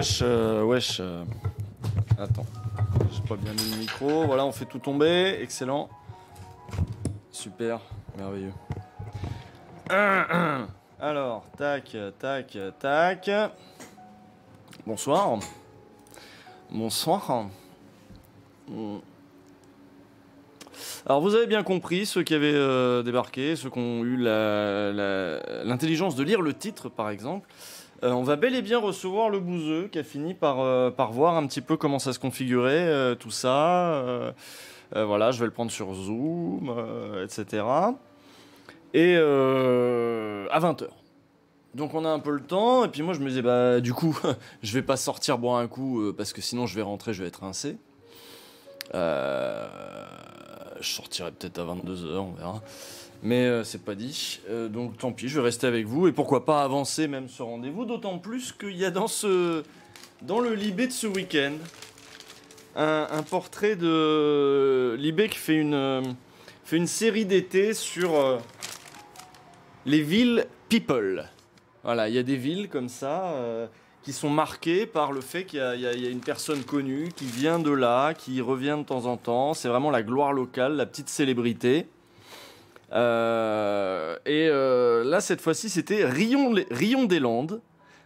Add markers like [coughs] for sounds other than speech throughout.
wesh, euh, wesh. Euh. Attends, j'ai pas bien mis le micro. Voilà, on fait tout tomber. Excellent. Super, merveilleux. Alors, tac, tac, tac. Bonsoir. Bonsoir. Alors vous avez bien compris, ceux qui avaient euh, débarqué, ceux qui ont eu l'intelligence de lire le titre par exemple, euh, on va bel et bien recevoir le bouseux qui a fini par, euh, voir un petit peu comment ça se configurait, euh, tout ça. voilà, je vais le prendre sur Zoom, etc. Et à 20h. Donc on a un peu le temps, et puis moi je me disais, bah du coup, [laughs] je vais pas sortir boire un coup, parce que sinon je vais rentrer, je vais être rincé. je sortirai peut-être à 22h, on verra. Mais euh, c'est pas dit. Euh, donc tant pis, je vais rester avec vous. Et pourquoi pas avancer même ce rendez-vous, d'autant plus qu'il y a dans, le Libé de ce week-end un, portrait de Libé qui fait une, euh, série d'été sur les villes people. Voilà, il y a des villes comme ça qui sont marquées par le fait qu'il y, y, a une personne connue qui vient de là, qui revient de temps en temps. C'est vraiment la gloire locale, la petite célébrité. Euh, et euh, là, cette fois-ci, c'était Rion, des Landes,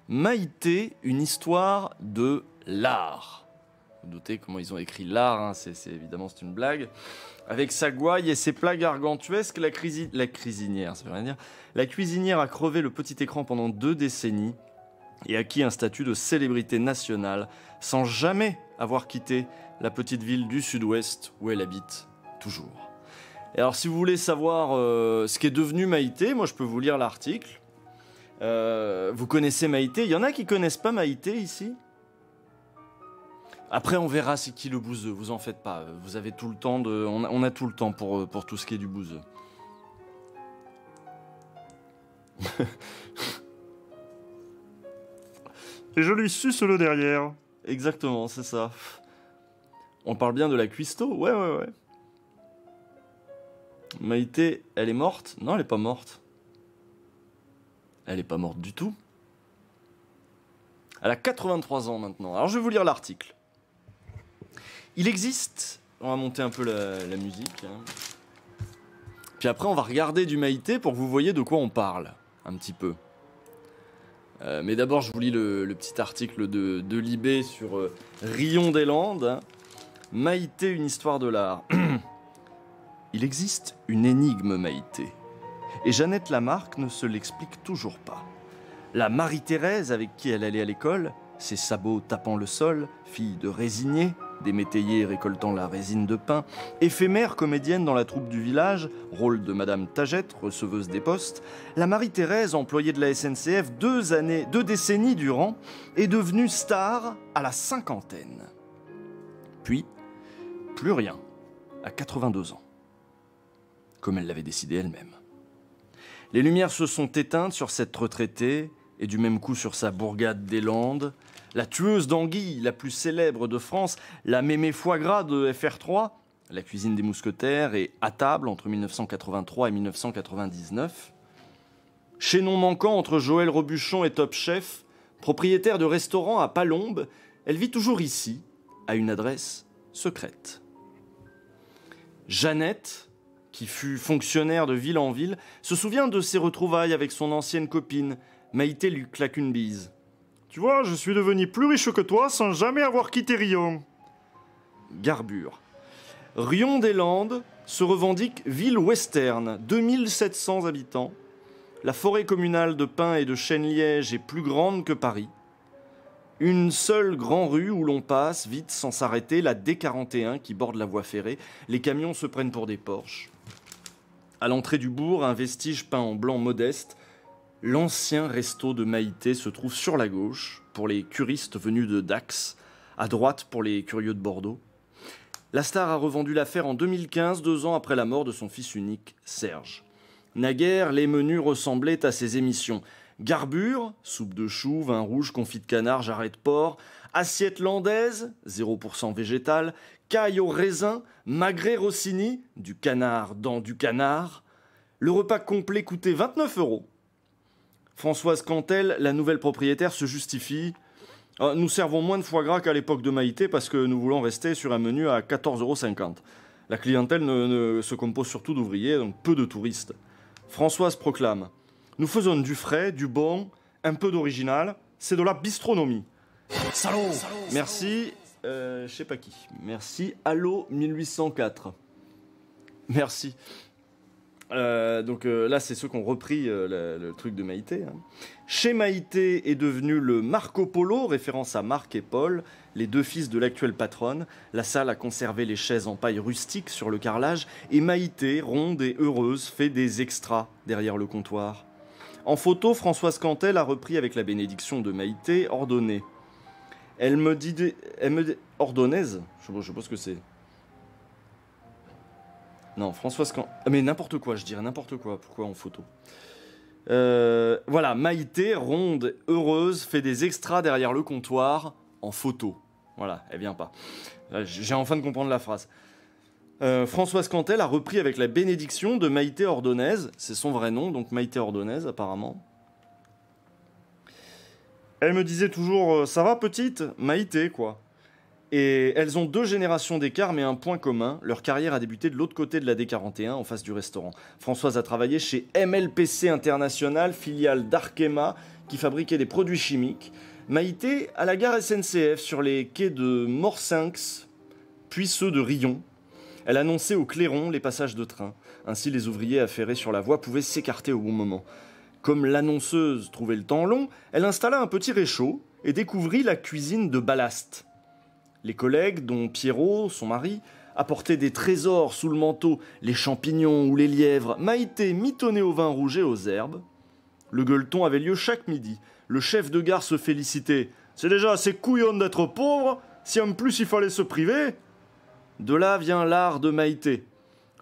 Maïté, une histoire de l'art. Vous, vous doutez comment ils ont écrit l'art, hein, c'est évidemment c'est une blague. Avec sa gouaille et ses plats gargantuesques, la, cuisinière, La cuisinière a crevé le petit écran pendant deux décennies et acquis un statut de célébrité nationale sans jamais avoir quitté la petite ville du sud-ouest où elle habite toujours alors, si vous voulez savoir ce euh, ce qu'est devenu Maïté, moi je peux vous lire l'article. Euh, vous connaissez Maïté Il y en a qui connaissent pas Maïté ici Après, on verra c'est qui le bouseux. Vous en faites pas. Vous avez tout le temps de. On a, tout le temps pour, euh, pour tout ce qui est du bouseux. Et je lui suce le derrière. Exactement, c'est ça. On parle bien de la cuisto Ouais, ouais, ouais. Maïté, elle est morte Non, elle est pas morte. Elle est pas morte du tout. Elle a 83 ans maintenant. Alors je vais vous lire l'article. Il existe... On va monter un peu la, musique. Hein. Puis après, on va regarder du Maïté pour que vous voyez de quoi on parle. Un petit peu. Euh, mais d'abord, je vous lis le, petit article de, de Libé sur euh, Rion des Landes. Hein. Maïté, une histoire de l'art. [clears throat] Il existe une énigme maïtée. Et Jeannette Lamarck ne se l'explique toujours pas. La Marie-Thérèse avec qui elle allait à l'école, ses sabots tapant le sol, fille de résignée, des métayers récoltant la résine de pain, éphémère comédienne dans la troupe du village, rôle de Madame Tagette, receveuse des postes, la Marie-Thérèse, employée de la SNCF deux années, deux décennies durant, est devenue star à la cinquantaine. Puis, plus rien, à 82 ans comme elle l'avait décidé elle-même. Les lumières se sont éteintes sur cette retraitée et du même coup sur sa bourgade des Landes, la tueuse d'anguilles la plus célèbre de France, la mémé foie gras de FR3, la cuisine des mousquetaires et à table entre 1983 et 1999. Chaînon manquant entre Joël Robuchon et Top Chef, propriétaire de restaurant à Palombe, elle vit toujours ici, à une adresse secrète. Jeannette, qui fut fonctionnaire de ville en ville, se souvient de ses retrouvailles avec son ancienne copine. Maïté lui claque une bise. Tu vois, je suis devenu plus riche que toi sans jamais avoir quitté Rion. Garbure. Rion des Landes se revendique ville western, 2700 habitants. La forêt communale de pins et de chênes liège est plus grande que Paris. Une seule grande rue où l'on passe vite sans s'arrêter, la D41 qui borde la voie ferrée. Les camions se prennent pour des Porsches. À l'entrée du bourg, un vestige peint en blanc modeste, l'ancien resto de Maïté se trouve sur la gauche, pour les curistes venus de Dax, à droite pour les curieux de Bordeaux. La star a revendu l'affaire en 2015, deux ans après la mort de son fils unique, Serge. Naguère, les menus ressemblaient à ses émissions. Garbure, soupe de choux, vin rouge, confit de canard, jarret de porc, assiette landaise, 0% végétale, caille au raisin, magret rossini, du canard dans du canard. Le repas complet coûtait 29 euros. Françoise Cantel, la nouvelle propriétaire, se justifie. Ah, nous servons moins de foie gras qu'à l'époque de Maïté parce que nous voulons rester sur un menu à 14,50 euros. La clientèle ne, se compose surtout d'ouvriers, donc peu de touristes. Françoise proclame Nous faisons du frais, du bon, un peu d'original, c'est de la bistronomie. Salaud, Merci euh, je sais pas qui. Merci. Allo 1804. Merci. Euh, donc euh, là, c'est ceux qui ont repris euh, le, truc de Maïté. Hein. Chez Maïté est devenu le Marco Polo, référence à Marc et Paul, les deux fils de l'actuelle patronne. La salle a conservé les chaises en paille rustique sur le carrelage, et Maïté, ronde et heureuse, fait des extras derrière le comptoir. En photo, Françoise Cantel a repris avec la bénédiction de Maïté ordonnée. Elle me dit. Des, me Ordonnaise je, suppose sais ce que c'est. Non, Françoise quand ah, Mais n'importe quoi, je dirais n'importe quoi. Pourquoi en photo euh, Voilà, Maïté, ronde, heureuse, fait des extras derrière le comptoir en photo. Voilà, elle vient pas. J'ai enfin de comprendre la phrase. Euh, Françoise Cantel a repris avec la bénédiction de Maïté Ordonnaise, c'est son vrai nom, donc Maïté Ordonnaise apparemment. Elle me disait toujours euh, Ça va, petite Maïté, quoi. Et elles ont deux générations d'écart, mais un point commun. Leur carrière a débuté de l'autre côté de la D41, en face du restaurant. Françoise a travaillé chez MLPC International, filiale d'Arkema, qui fabriquait des produits chimiques. Maïté à la gare SNCF sur les quais de Morsinx, puis ceux de Rion. Elle annonçait au clairon les passages de train. Ainsi, les ouvriers affairés sur la voie pouvaient s'écarter au bon moment. Comme l'annonceuse trouvait le temps long, elle installa un petit réchaud et découvrit la cuisine de ballast. Les collègues, dont Pierrot, son mari, apportaient des trésors sous le manteau, les champignons ou les lièvres, Maïté mitonnés au vin rouge et aux herbes. Le gueuleton avait lieu chaque midi. Le chef de gare se félicitait. C'est déjà assez couillon d'être pauvre, si en plus il fallait se priver. De là vient l'art de Maïté,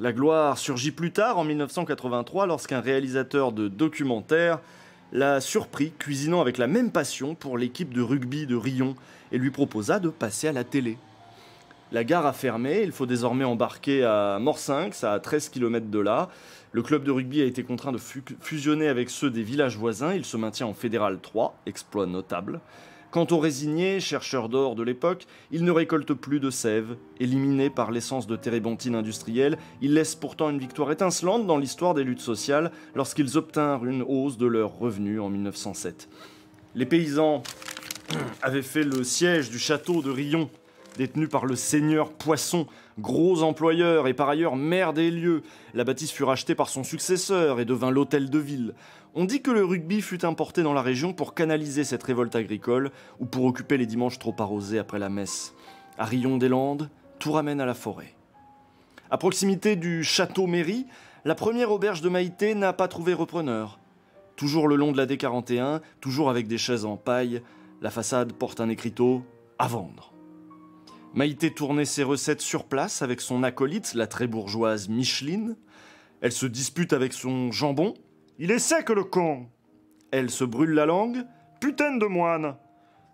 la gloire surgit plus tard, en 1983, lorsqu'un réalisateur de documentaire l'a surpris cuisinant avec la même passion pour l'équipe de rugby de Rion et lui proposa de passer à la télé. La gare a fermé, il faut désormais embarquer à Morsinx, à 13 km de là. Le club de rugby a été contraint de fusionner avec ceux des villages voisins, il se maintient en Fédéral 3, exploit notable. Quant aux résignés, chercheurs d'or de l'époque, ils ne récoltent plus de sève. Éliminés par l'essence de térébenthine industrielle, ils laissent pourtant une victoire étincelante dans l'histoire des luttes sociales lorsqu'ils obtinrent une hausse de leurs revenus en 1907. Les paysans [clears throat] avaient fait le siège du château de Rion, détenu par le seigneur Poisson, gros employeur et par ailleurs maire des lieux. La bâtisse fut rachetée par son successeur et devint l'hôtel de ville. On dit que le rugby fut importé dans la région pour canaliser cette révolte agricole ou pour occuper les dimanches trop arrosés après la messe. À Rion-des-Landes, tout ramène à la forêt. À proximité du château Méry, la première auberge de Maïté n'a pas trouvé repreneur. Toujours le long de la D41, toujours avec des chaises en paille, la façade porte un écriteau à vendre. Maïté tournait ses recettes sur place avec son acolyte, la très bourgeoise Micheline. Elle se dispute avec son jambon, il est sec le con Elle se brûle la langue, putain de moine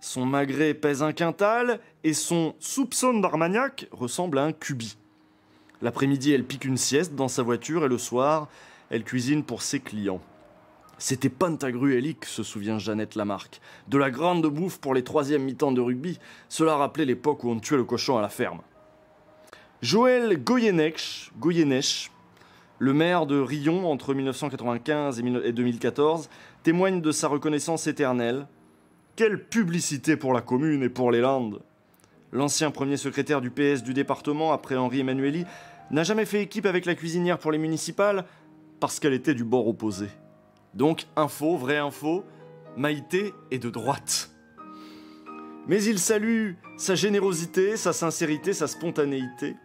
Son magret pèse un quintal et son soupçon d'Armagnac ressemble à un cubi. L'après-midi, elle pique une sieste dans sa voiture et le soir, elle cuisine pour ses clients. C'était pantagruélique, se souvient Jeannette Lamarck. De la grande bouffe pour les troisièmes mi-temps de rugby, cela rappelait l'époque où on tuait le cochon à la ferme. Joël Goyenech, Goyenech le maire de Rion, entre 1995 et 2014, témoigne de sa reconnaissance éternelle. Quelle publicité pour la commune et pour les Landes L'ancien premier secrétaire du PS du département, après Henri Emmanuelli, n'a jamais fait équipe avec la cuisinière pour les municipales parce qu'elle était du bord opposé. Donc, info, vraie info, Maïté est de droite. Mais il salue sa générosité, sa sincérité, sa spontanéité.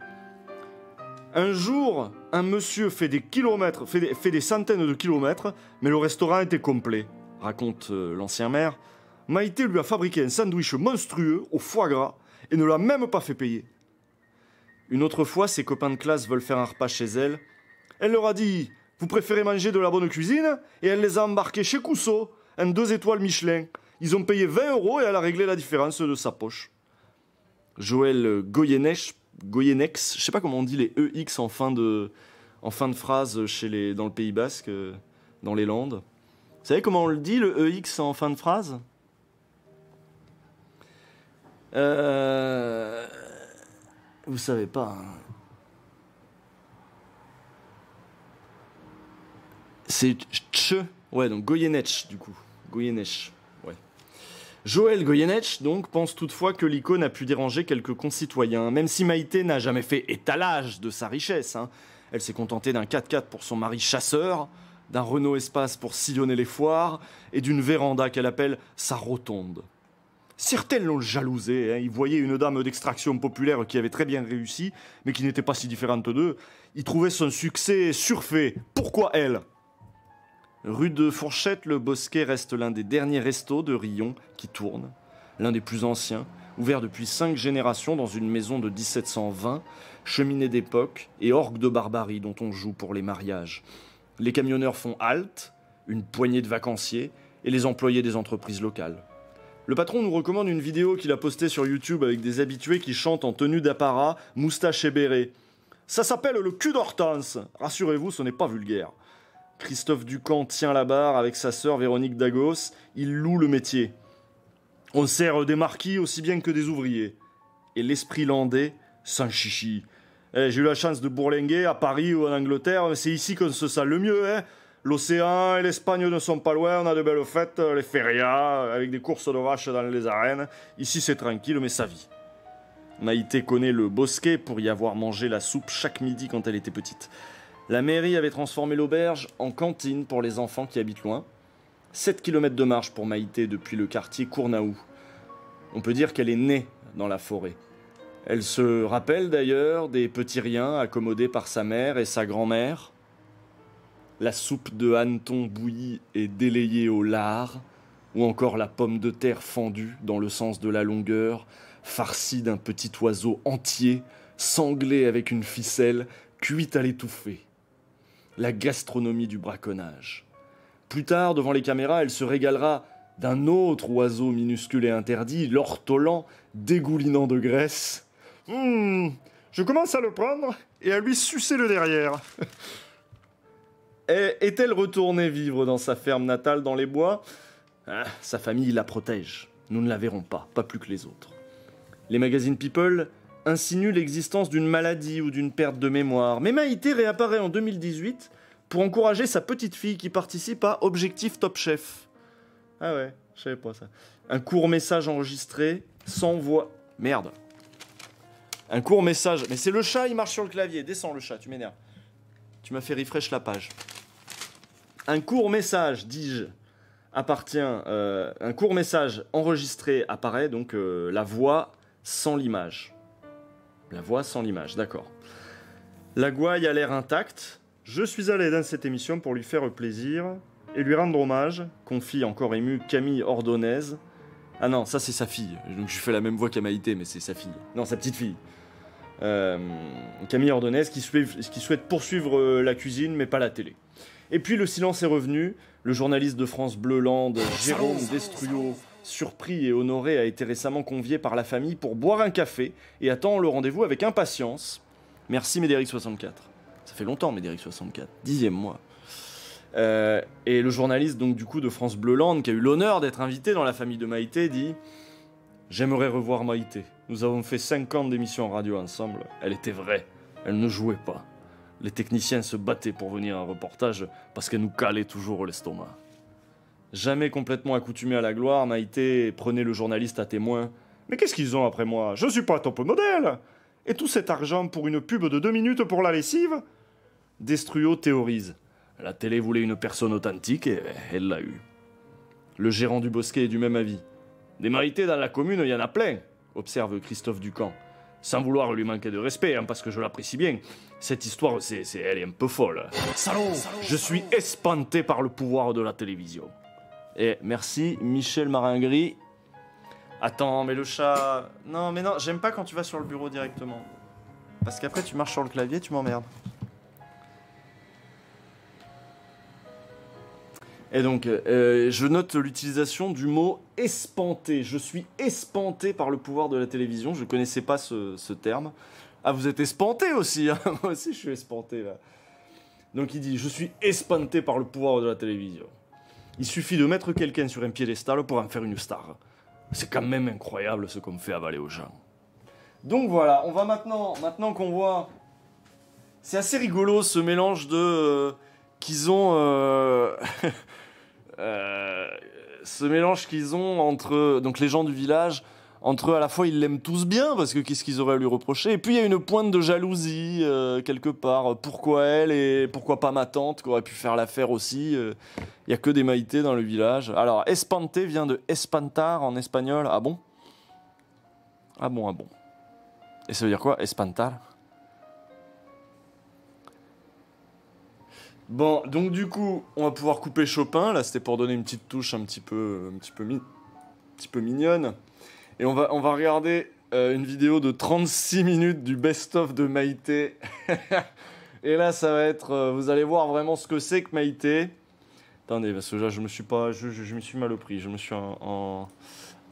Un jour, un monsieur fait des kilomètres, fait des, centaines de kilomètres, mais le restaurant était complet, raconte euh, l'ancien maire. Maïté lui a fabriqué un sandwich monstrueux au foie gras et ne l'a même pas fait payer. Une autre fois, ses copains de classe veulent faire un repas chez elle. Elle leur a dit Vous préférez manger de la bonne cuisine Et elle les a embarqués chez Cousseau, un deux étoiles Michelin. Ils ont payé 20 euros et elle a réglé la différence de sa poche. Joël Goyenech, Goyenex, je sais pas comment on dit les EX en fin de, en fin de phrase chez les, dans le Pays Basque, euh, dans les Landes. Vous savez comment on le dit, le EX en fin de phrase euh... Vous savez pas. Hein. C'est tch. Ouais, donc Goyenech, du coup. Goyenech. Joël Goyenech donc, pense toutefois que l'icône a pu déranger quelques concitoyens, même si Maïté n'a jamais fait étalage de sa richesse. Hein. Elle s'est contentée d'un 4x4 pour son mari chasseur, d'un Renault Espace pour sillonner les foires et d'une véranda qu'elle appelle sa rotonde. Certaines l'ont jalousé, hein. ils voyaient une dame d'extraction populaire qui avait très bien réussi, mais qui n'était pas si différente d'eux. Ils trouvaient son succès surfait. Pourquoi elle Rue de Fourchette, le Bosquet reste l'un des derniers restos de Rion qui tourne, l'un des plus anciens, ouvert depuis cinq générations dans une maison de 1720, cheminée d'époque et orgue de barbarie dont on joue pour les mariages. Les camionneurs font halte, une poignée de vacanciers et les employés des entreprises locales. Le patron nous recommande une vidéo qu'il a postée sur YouTube avec des habitués qui chantent en tenue d'apparat, moustache et béret. Ça s'appelle le cul d'Hortense. Rassurez-vous, ce n'est pas vulgaire. Christophe Ducamp tient la barre avec sa sœur Véronique Dagos, il loue le métier. On sert des marquis aussi bien que des ouvriers. Et l'esprit landais, s'en chichi. Eh, j'ai eu la chance de bourlinguer à Paris ou en Angleterre, c'est ici qu'on se sent le mieux. Hein. L'océan et l'Espagne ne sont pas loin, on a de belles fêtes, les férias, avec des courses de dans les arènes. Ici c'est tranquille, mais ça vie. Maïté connaît le bosquet pour y avoir mangé la soupe chaque midi quand elle était petite. La mairie avait transformé l'auberge en cantine pour les enfants qui habitent loin. 7 km de marche pour Maïté depuis le quartier Cournaou. On peut dire qu'elle est née dans la forêt. Elle se rappelle d'ailleurs des petits riens accommodés par sa mère et sa grand-mère. La soupe de hanneton bouillie et délayée au lard, ou encore la pomme de terre fendue dans le sens de la longueur, farcie d'un petit oiseau entier, sanglé avec une ficelle, cuite à l'étouffée la gastronomie du braconnage. Plus tard, devant les caméras, elle se régalera d'un autre oiseau minuscule et interdit, l'ortolan dégoulinant de graisse. Hum, je commence à le prendre et à lui sucer le derrière. [laughs] Est-elle retournée vivre dans sa ferme natale dans les bois ah, Sa famille la protège. Nous ne la verrons pas, pas plus que les autres. Les magazines People insinue l'existence d'une maladie ou d'une perte de mémoire. Mais Maïté réapparaît en 2018 pour encourager sa petite fille qui participe à Objectif Top Chef. Ah ouais, je savais pas ça. Un court message enregistré sans voix. Merde. Un court message. Mais c'est le chat, il marche sur le clavier. Descends le chat, tu m'énerves. Tu m'as fait refresh la page. Un court message, dis-je, appartient. Euh, un court message enregistré apparaît donc euh, la voix sans l'image. La voix sans l'image, d'accord. La gouaille a l'air intacte. Je suis allé dans cette émission pour lui faire plaisir et lui rendre hommage, confie encore ému Camille Ordonez. Ah non, ça c'est sa fille. Donc je fais la même voix Maïté, mais c'est sa fille. Non, sa petite fille. Euh, Camille Ordonez qui, souhaite poursuivre euh, la cuisine, mais pas la télé. Et puis le silence est revenu. Le journaliste de France Bleu Land, Jérôme Destruyot surpris et honoré, a été récemment convié par la famille pour boire un café et attend le rendez-vous avec impatience. Merci Médéric64. Ça fait longtemps Médéric64, dixième mois. Euh, et le journaliste donc du coup de France Bleu qui a eu l'honneur d'être invité dans la famille de Maïté, dit J'aimerais revoir Maïté. Nous avons fait 50 ans d'émissions en radio ensemble. Elle était vraie. Elle ne jouait pas. Les techniciens se battaient pour venir à un reportage parce qu'elle nous calait toujours l'estomac. Jamais complètement accoutumé à la gloire, Maïté prenait le journaliste à témoin. Mais qu'est-ce qu'ils ont après moi Je suis pas top modèle Et tout cet argent pour une pub de deux minutes pour la lessive Destruo théorise. La télé voulait une personne authentique et elle l'a eue. Le gérant du bosquet est du même avis. Des Maïté dans la commune, il y en a plein, observe Christophe Ducamp. Sans vouloir lui manquer de respect, hein, parce que je l'apprécie bien, cette histoire, c'est, elle est un peu folle. Salaud Je suis espanté par le pouvoir de la télévision. Et merci, Michel Maringry. Attends, mais le chat. Non, mais non, j'aime pas quand tu vas sur le bureau directement. Parce qu'après, tu marches sur le clavier, tu m'emmerdes. Et donc, euh, je note l'utilisation du mot espanté. Je suis espanté par le pouvoir de la télévision. Je connaissais pas ce, terme. Ah, vous êtes espanté aussi. Hein [laughs] Moi aussi, je suis espanté là. Donc, il dit Je suis espanté par le pouvoir de la télévision. Il suffit de mettre quelqu'un sur un piédestal pour en faire une star. C'est quand même incroyable ce qu'on fait avaler aux gens. Donc voilà, on va maintenant, maintenant qu'on voit... C'est assez rigolo ce mélange de... Euh, qu'ils ont... Euh, [laughs] euh, ce mélange qu'ils ont entre donc les gens du village, entre eux, à la fois ils l'aiment tous bien, parce que qu'est-ce qu'ils auraient à lui reprocher, et puis il y a une pointe de jalousie euh, quelque part. Pourquoi elle et pourquoi pas ma tante qui aurait pu faire l'affaire aussi euh? Il n'y a que des maïtés dans le village. Alors, espanté vient de Espantar en espagnol. Ah bon Ah bon, ah bon. Et ça veut dire quoi, Espantar Bon, donc du coup, on va pouvoir couper Chopin. Là, c'était pour donner une petite touche un petit peu, un petit peu mignonne. Et on va, on va regarder euh, une vidéo de 36 minutes du best-of de Maïté. [laughs] et là, ça va être. Euh, vous allez voir vraiment ce que c'est que Maïté. Attendez, parce que là, je me suis pas. Je, je, je me suis mal Je me suis en. en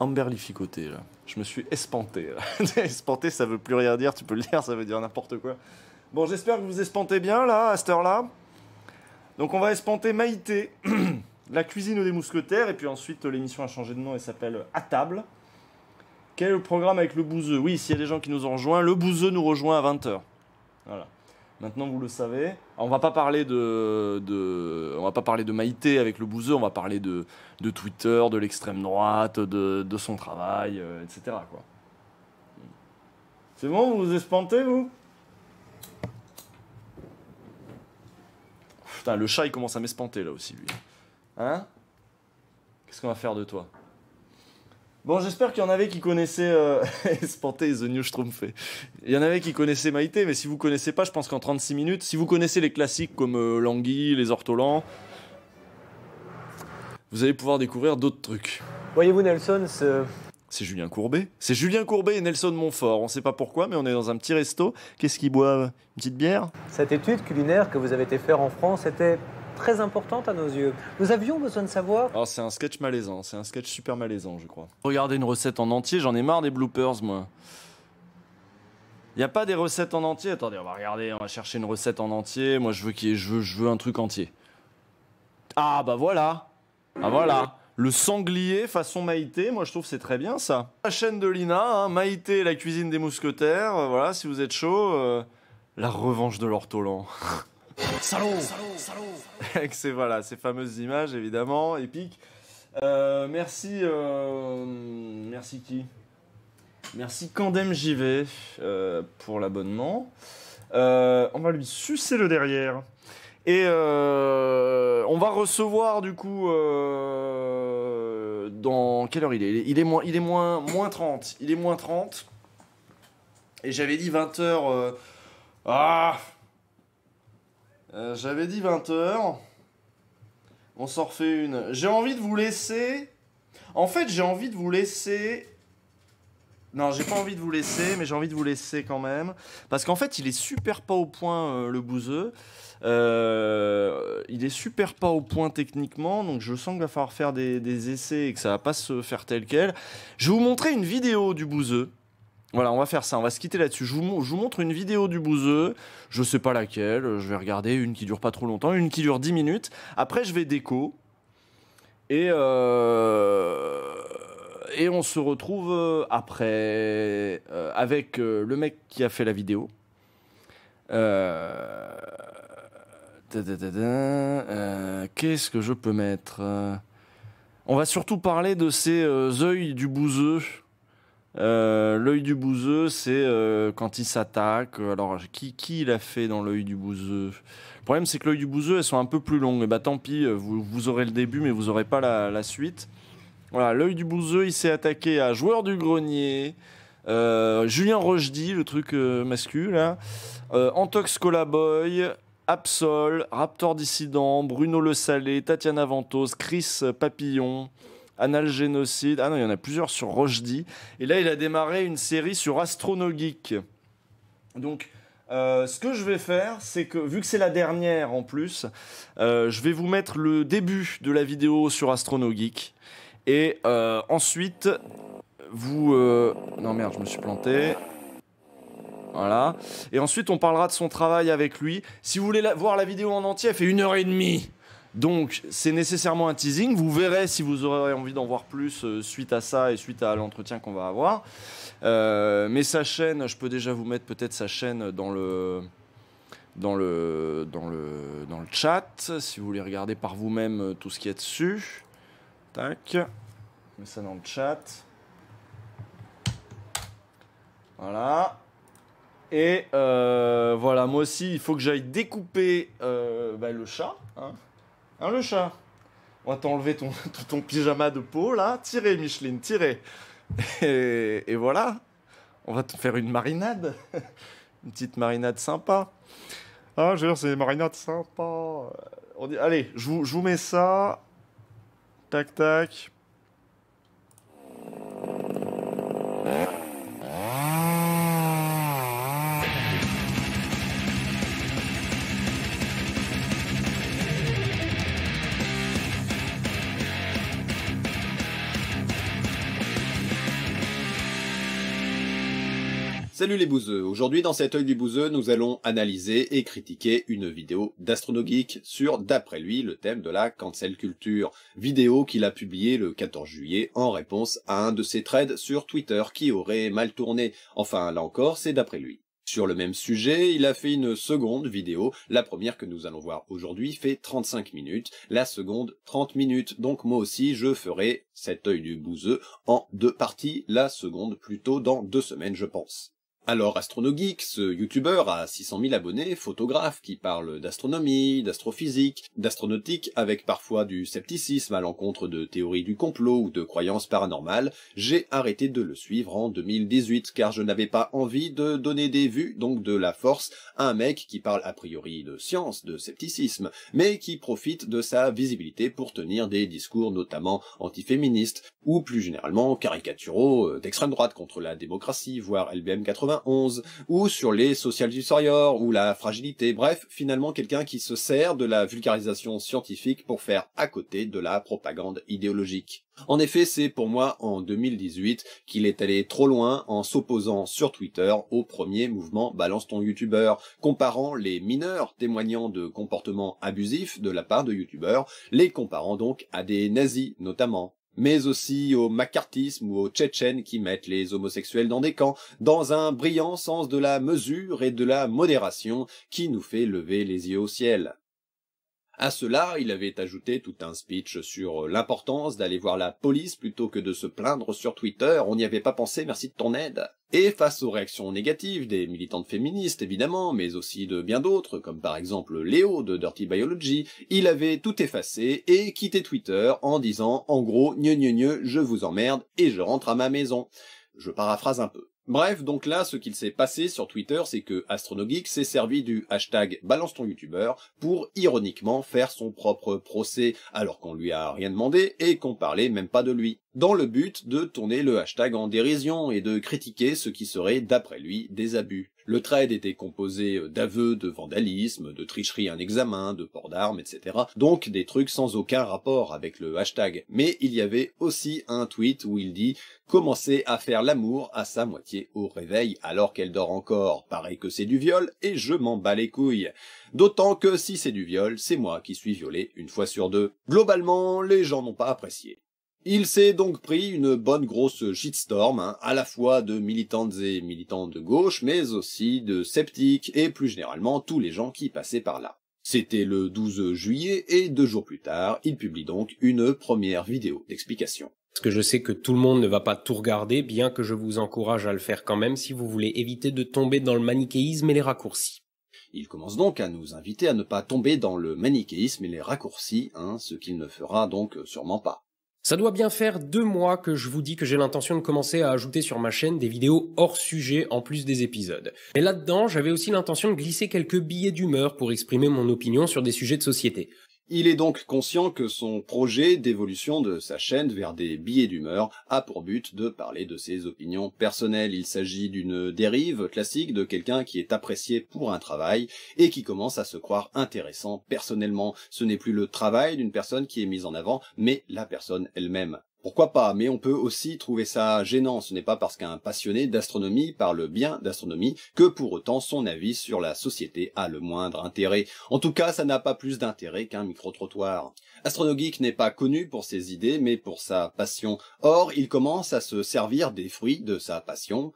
emberlificoté, là. Je me suis espanté. [laughs] espanté, ça veut plus rien dire. Tu peux le dire, ça veut dire n'importe quoi. Bon, j'espère que vous espantez bien, là, à cette heure-là. Donc, on va espanter Maïté, [clears throat] la cuisine des mousquetaires. Et puis ensuite, l'émission a changé de nom et s'appelle À table le programme avec le bouseux Oui, s'il y a des gens qui nous ont rejoints, le bouseux nous rejoint à 20h. Voilà. Maintenant, vous le savez. Ah, on va pas parler de, on va pas parler de Maïté avec le bouseux. On va parler de, Twitter, de l'extrême droite, de, son travail, euh, etc. Quoi. C'est bon, vous vous espantez, vous Putain, le chat, il commence à m'espanter, là, aussi, lui. Hein Qu'est-ce qu'on va faire de toi Bon, j'espère qu'il y en avait qui connaissaient euh, [laughs] Espanté The New Schtroumpfé. Il y en avait qui connaissaient Maïté, mais si vous connaissez pas, je pense qu'en 36 minutes, si vous connaissez les classiques comme euh, Languille, les Ortolans, vous allez pouvoir découvrir d'autres trucs. Voyez-vous, Nelson, C'est Julien Courbet. C'est Julien Courbet et Nelson Montfort. On ne sait pas pourquoi, mais on est dans un petit resto. Qu'est-ce qu'ils boivent Une petite bière Cette étude culinaire que vous avez été faire en France était très importante à nos yeux. Nous avions besoin de savoir. Alors, oh, c'est un sketch malaisant, c'est un sketch super malaisant, je crois. Regardez une recette en entier, j'en ai marre des bloopers, moi. Il n'y a pas des recettes en entier. Attendez, on va regarder, on va chercher une recette en entier. Moi, je veux, je veux, je veux un truc entier. Ah, bah voilà Ah, voilà le sanglier façon Maïté, moi je trouve c'est très bien ça. La chaîne de Lina, hein, Maïté, la cuisine des mousquetaires, euh, voilà, si vous êtes chaud, euh, la revanche de l'ortolan. [laughs] Salaud, salaud, [laughs] voilà, ces fameuses images, évidemment, épiques. Euh, merci, euh, merci qui Merci Candem JV euh, pour l'abonnement. on va lui sucer le derrière. Et on va recevoir du coup dans quelle heure il est Il est moins il est moins moins 30, il est moins 30. Et j'avais dit 20h ah euh, j'avais dit 20h. On s'en refait une. J'ai envie de vous laisser. En fait, j'ai envie de vous laisser. Non, j'ai pas envie de vous laisser, mais j'ai envie de vous laisser quand même. Parce qu'en fait, il est super pas au point, euh, le bouseux. Euh, il est super pas au point techniquement, donc je sens qu'il va falloir faire des, des, essais et que ça va pas se faire tel quel. Je vais vous montrer une vidéo du bouseux. Voilà, on va faire ça, on va se quitter là-dessus. Je, vous, montre une vidéo du bouseux, je sais pas laquelle, je vais regarder une qui dure pas trop longtemps, une qui dure 10 minutes. Après, je vais déco. Et, euh, et on se retrouve euh, après euh, avec le mec qui a fait la vidéo. Qu'est-ce que je peux mettre On va surtout parler de ces œils du bouseux euh, l'œil du bouseux, c'est euh, quand il s'attaque. Alors, qui, qui l'a fait dans l'œil du bouseux Le problème, c'est que l'œil du bouseux, elles sont un peu plus longues. Eh ben, tant pis, euh, vous, aurez le début, mais vous aurez pas la, suite. Voilà, l'œil du bouseux, il s'est attaqué à Joueur du Grenier, Julien Rochdy, le truc masculin, Antox Colaboy, Absol, Raptor Dissident, Bruno Le Salé, Tatiana Ventos, Chris Papillon. Anal Ah non, il y en a plusieurs sur Rochdi. Et là, il a démarré une série sur Astronogeek. Donc, euh, ce que je vais faire, c'est que vu que c'est la dernière en plus, euh, je vais vous mettre le début de la vidéo sur Astronogeek. Et euh, ensuite, vous... Non merde, je me suis planté. Voilà. Et ensuite, on parlera de son travail avec lui. Si vous voulez voir la vidéo en entier, elle fait une heure et demie. Donc c'est nécessairement un teasing. Vous verrez si vous aurez envie d'en voir plus euh, suite à ça et suite à l'entretien qu'on va avoir. Euh, mais sa chaîne, je peux déjà vous mettre peut-être sa chaîne dans le chat si vous voulez regarder par vous-même euh, tout ce qu'il y a dessus. Tac, je mets ça dans le chat. Voilà. Et voilà, moi aussi, il faut que j'aille découper bah, le chat. Hein. Hein, le chat On va t'enlever [laughs] ton, ton, pyjama de peau, là. Tirez, Micheline, tirez. Et, voilà. On va te faire une marinade. [laughs] Une petite marinade sympa. Ah, je veux dire, c'est une marinade sympa. On dit, allez, je je vous mets ça. Tac, tac. Salut les bouseux, aujourd'hui dans cet œil du bouseux, nous allons analyser et critiquer une vidéo d'AstronoGeek sur, d'après lui, le thème de la cancel culture, vidéo qu'il a publiée le 14 juillet en réponse à un de ses trades sur Twitter qui aurait mal tourné, enfin là encore c'est d'après lui. Sur le même sujet, il a fait une seconde vidéo, la première que nous allons voir aujourd'hui fait 35 minutes, la seconde 30 minutes, donc moi aussi je ferai cet œil du bouseux en deux parties, la seconde plutôt dans deux semaines je pense. Alors AstronoGeek, ce euh, youtubeur à 600 000 abonnés, photographe qui parle d'astronomie, d'astrophysique, d'astronautique avec parfois du scepticisme à l'encontre de théories du complot ou de croyances paranormales, j'ai arrêté de le suivre en 2018 car je n'avais pas envie de donner des vues, donc de la force, à un mec qui parle a priori de science, de scepticisme, mais qui profite de sa visibilité pour tenir des discours notamment antiféministes ou plus généralement caricaturaux euh, d'extrême droite contre la démocratie, voire LBM 80 ou sur les social ou la fragilité, bref, finalement quelqu'un qui se sert de la vulgarisation scientifique pour faire à côté de la propagande idéologique. En effet, c'est pour moi en 2018 qu'il est allé trop loin en s'opposant sur Twitter au premier mouvement Balance ton youtubeur, comparant les mineurs témoignant de comportements abusifs de la part de youtubeurs, les comparant donc à des nazis notamment mais aussi au macartisme ou aux tchétchènes qui mettent les homosexuels dans des camps, dans un brillant sens de la mesure et de la modération qui nous fait lever les yeux au ciel. À cela, il avait ajouté tout un speech sur euh, l'importance d'aller voir la police plutôt que de se plaindre sur Twitter, on n'y avait pas pensé, merci de ton aide. Et face aux réactions négatives des militantes féministes évidemment, mais aussi de bien d'autres, comme par exemple Léo de Dirty Biology, il avait tout effacé et quitté Twitter en disant en gros « gne gne je vous emmerde et je rentre à ma maison ». Je paraphrase un peu. Bref, donc là, ce qu'il s'est passé sur Twitter, c'est que Astronogeek s'est servi du hashtag balance ton youtubeur pour ironiquement faire son propre procès, alors qu'on lui a rien demandé et qu'on parlait même pas de lui, dans le but de tourner le hashtag en dérision et de critiquer ce qui serait, d'après lui, des abus. Le trade était composé euh, d'aveux de vandalisme, de tricherie à un examen, de port d'armes, etc. Donc des trucs sans aucun rapport avec le hashtag. Mais il y avait aussi un tweet où il dit « Commencez à faire l'amour à sa moitié au réveil alors qu'elle dort encore. Pareil que c'est du viol et je m'en bats les couilles. » D'autant que si c'est du viol, c'est moi qui suis violé une fois sur deux. Globalement, les gens n'ont pas apprécié. Il s'est donc pris une bonne grosse shitstorm, hein, à la fois de militantes et militants de gauche, mais aussi de sceptiques et plus généralement tous les gens qui passaient par là. C'était le 12 juillet et deux jours plus tard, il publie donc une première vidéo d'explication. Parce que je sais que tout le monde ne va pas tout regarder, bien que je vous encourage à le faire quand même si vous voulez éviter de tomber dans le manichéisme et les raccourcis. Il commence donc à nous inviter à ne pas tomber dans le manichéisme et les raccourcis, hein, ce qu'il ne fera donc sûrement pas. Ça doit bien faire deux mois que je vous dis que j'ai l'intention de commencer à ajouter sur ma chaîne des vidéos hors sujet en plus des épisodes. Mais là-dedans, j'avais aussi l'intention de glisser quelques billets d'humeur pour exprimer mon opinion sur des sujets de société. Il est donc conscient que son projet d'évolution de sa chaîne vers des billets d'humeur a pour but de parler de ses opinions personnelles. Il s'agit d'une dérive classique de quelqu'un qui est apprécié pour un travail et qui commence à se croire intéressant personnellement. Ce n'est plus le travail d'une personne qui est mise en avant, mais la personne elle-même. Pourquoi pas Mais on peut aussi trouver ça gênant. Ce n'est pas parce qu'un passionné d'astronomie parle bien d'astronomie que pour autant son avis sur la société a le moindre intérêt. En tout cas, ça n'a pas plus d'intérêt qu'un micro-trottoir. Astronogeek n'est pas connu pour ses idées, mais pour sa passion. Or, il commence à se servir des fruits de sa passion,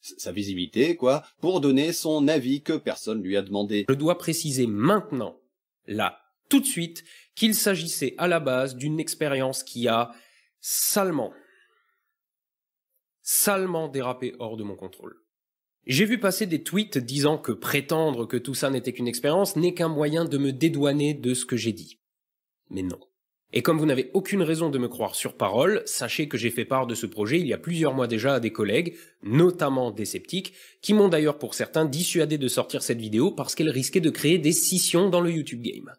sa visibilité, quoi, pour donner son avis que personne lui a demandé. Je dois préciser maintenant, là, tout de suite, qu'il s'agissait à la base d'une expérience qui a salement, salement dérapé hors de mon contrôle. J'ai vu passer des tweets disant que prétendre que tout ça n'était qu'une expérience n'est qu'un moyen de me dédouaner de ce que j'ai dit. Mais non. Et comme vous n'avez aucune raison de me croire sur parole, sachez que j'ai fait part de ce projet il y a plusieurs mois déjà à des collègues, notamment des sceptiques, qui m'ont d'ailleurs pour certains dissuadé de sortir cette vidéo parce qu'elle risquait de créer des scissions dans le YouTube game.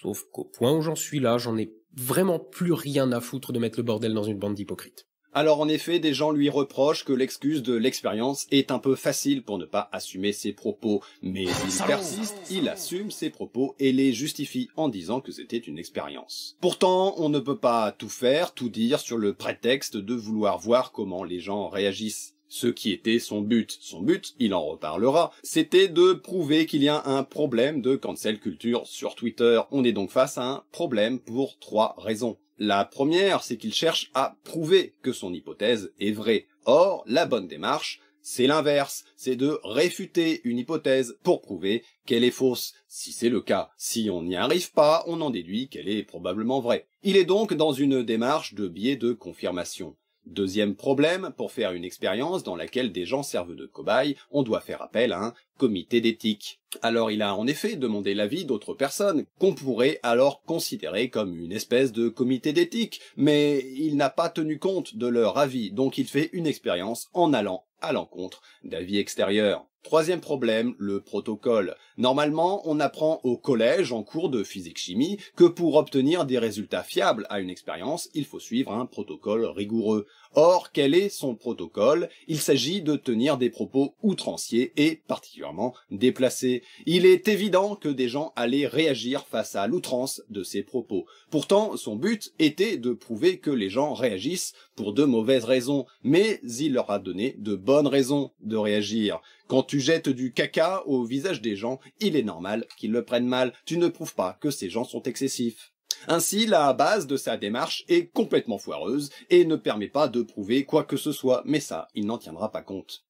Sauf qu'au point où j'en suis là, j'en ai vraiment plus rien à foutre de mettre le bordel dans une bande d'hypocrites. Alors en effet, des gens lui reprochent que l'excuse de l'expérience est un peu facile pour ne pas assumer ses propos, mais ah, il persiste, il assume ses propos et les justifie en disant que c'était une expérience. Pourtant, on ne peut pas tout faire, tout dire sur le prétexte de vouloir voir comment les gens réagissent. Ce qui était son but, son but, il en reparlera, c'était de prouver qu'il y a un problème de cancel culture sur Twitter. On est donc face à un problème pour trois raisons. La première, c'est qu'il cherche à prouver que son hypothèse est vraie. Or, la bonne démarche, c'est l'inverse, c'est de réfuter une hypothèse pour prouver qu'elle est fausse. Si c'est le cas, si on n'y arrive pas, on en déduit qu'elle est probablement vraie. Il est donc dans une démarche de biais de confirmation. Deuxième problème, pour faire une expérience dans laquelle des gens servent de cobayes, on doit faire appel à un comité d'éthique. Alors il a en effet demandé l'avis d'autres personnes, qu'on pourrait alors considérer comme une espèce de comité d'éthique, mais il n'a pas tenu compte de leur avis, donc il fait une expérience en allant à l'encontre d'avis extérieurs. Troisième problème, le protocole. Normalement, on apprend au collège, en cours de physique-chimie, que pour obtenir des résultats fiables à une expérience, il faut suivre un protocole rigoureux. Or, quel est son protocole Il s'agit de tenir des propos outranciers et particulièrement déplacés. Il est évident que des gens allaient réagir face à l'outrance de ces propos. Pourtant, son but était de prouver que les gens réagissent pour de mauvaises raisons, mais il leur a donné de bonnes raisons de réagir. Quand tu jettes du caca au visage des gens, il est normal qu'ils le prennent mal. Tu ne prouves pas que ces gens sont excessifs. Ainsi, la base de sa démarche est complètement foireuse et ne permet pas de prouver quoi que ce soit, mais ça, il n'en tiendra pas compte.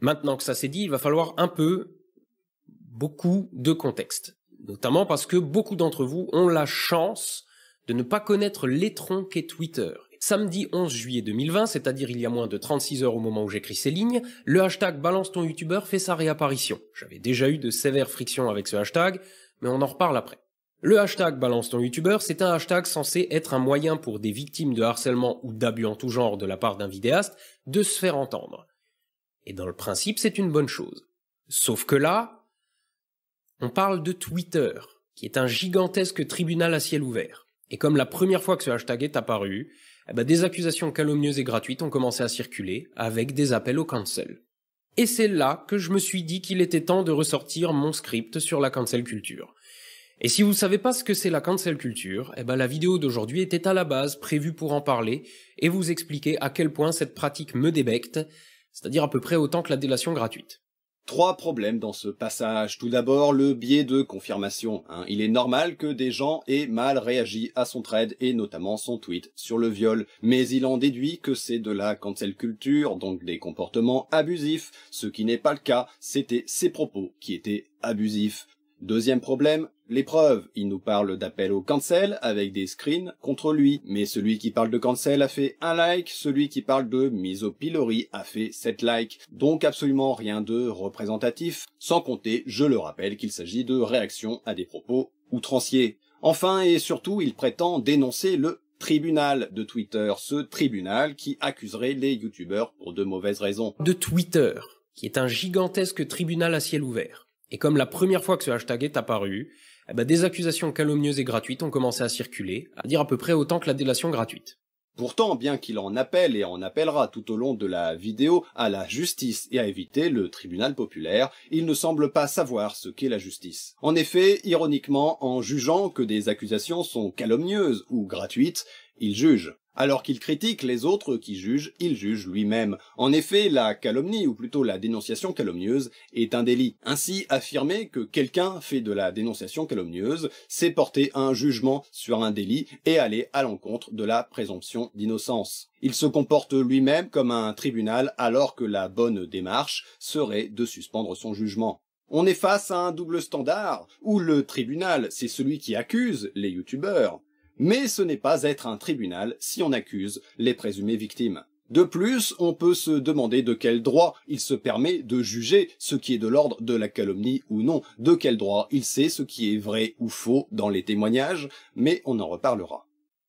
Maintenant que ça s'est dit, il va falloir un peu, beaucoup de contexte. Notamment parce que beaucoup d'entre vous ont la chance de ne pas connaître l'étron qu'est Twitter. Samedi 11 juillet 2020, c'est-à-dire il y a moins de 36 heures au moment où j'écris ces lignes, le hashtag balance ton youtubeur fait sa réapparition. J'avais déjà eu de sévères frictions avec ce hashtag, mais on en reparle après. Le hashtag balance ton youtubeur, c'est un hashtag censé être un moyen pour des victimes de harcèlement ou d'abus en tout genre de la part d'un vidéaste de se faire entendre. Et dans le principe, c'est une bonne chose. Sauf que là, on parle de Twitter, qui est un gigantesque tribunal à ciel ouvert. Et comme la première fois que ce hashtag est apparu, eh ben, des accusations calomnieuses et gratuites ont commencé à circuler avec des appels au cancel. Et c'est là que je me suis dit qu'il était temps de ressortir mon script sur la cancel culture. Et si vous ne savez pas ce que c'est la cancel culture, eh ben la vidéo d'aujourd'hui était à la base prévue pour en parler et vous expliquer à quel point cette pratique me débecte, c'est-à-dire à peu près autant que la délation gratuite. Trois problèmes dans ce passage. Tout d'abord, le biais de confirmation. Hein. Il est normal que des gens aient mal réagi à son trade et notamment son tweet sur le viol, mais il en déduit que c'est de la cancel culture, donc des comportements abusifs, ce qui n'est pas le cas, c'était ses propos qui étaient abusifs. Deuxième problème, L'épreuve, il nous parle d'appel au cancel avec des screens contre lui, mais celui qui parle de cancel a fait un like, celui qui parle de mise au pilori a fait 7 likes, donc absolument rien de représentatif, sans compter, je le rappelle, qu'il s'agit de réactions à des propos outranciers. Enfin et surtout, il prétend dénoncer le tribunal de Twitter, ce tribunal qui accuserait les youtubeurs pour de mauvaises raisons. De Twitter, qui est un gigantesque tribunal à ciel ouvert. Et comme la première fois que ce hashtag est apparu, eh ben, des accusations calomnieuses et gratuites ont commencé à circuler, à dire à peu près autant que la délation gratuite. Pourtant, bien qu'il en appelle et en appellera tout au long de la vidéo à la justice et à éviter le tribunal populaire, il ne semble pas savoir ce qu'est la justice. En effet, ironiquement, en jugeant que des accusations sont calomnieuses ou gratuites, il juge. Alors qu'il critique les autres qui jugent, il juge lui-même. En effet, la calomnie, ou plutôt la dénonciation calomnieuse, est un délit. Ainsi, affirmer que quelqu'un fait de la dénonciation calomnieuse, c'est porter un jugement sur un délit et aller à l'encontre de la présomption d'innocence. Il se comporte lui-même comme un tribunal alors que la bonne démarche serait de suspendre son jugement. On est face à un double standard, où le tribunal, c'est celui qui accuse les youtubeurs, mais ce n'est pas être un tribunal si on accuse les présumées victimes. De plus, on peut se demander de quel droit il se permet de juger ce qui est de l'ordre de la calomnie ou non, de quel droit il sait ce qui est vrai ou faux dans les témoignages, mais on en reparlera.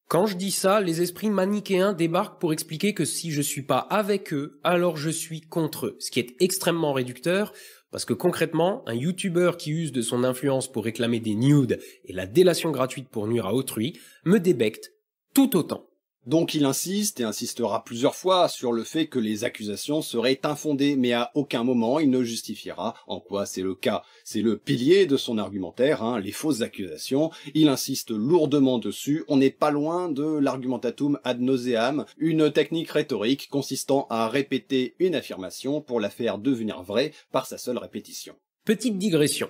Quand je dis ça, les esprits manichéens débarquent pour expliquer que si je suis pas avec eux, alors je suis contre eux, ce qui est extrêmement réducteur, parce que concrètement, un YouTuber qui use de son influence pour réclamer des nudes et la délation gratuite pour nuire à autrui me débecte tout autant. Donc il insiste et insistera plusieurs fois sur le fait que les accusations seraient infondées, mais à aucun moment il ne justifiera en quoi c'est le cas. C'est le pilier de son argumentaire, hein, les fausses accusations. Il insiste lourdement dessus, on n'est pas loin de l'argumentatum ad nauseam, une technique rhétorique consistant à répéter une affirmation pour la faire devenir vraie par sa seule répétition. Petite digression.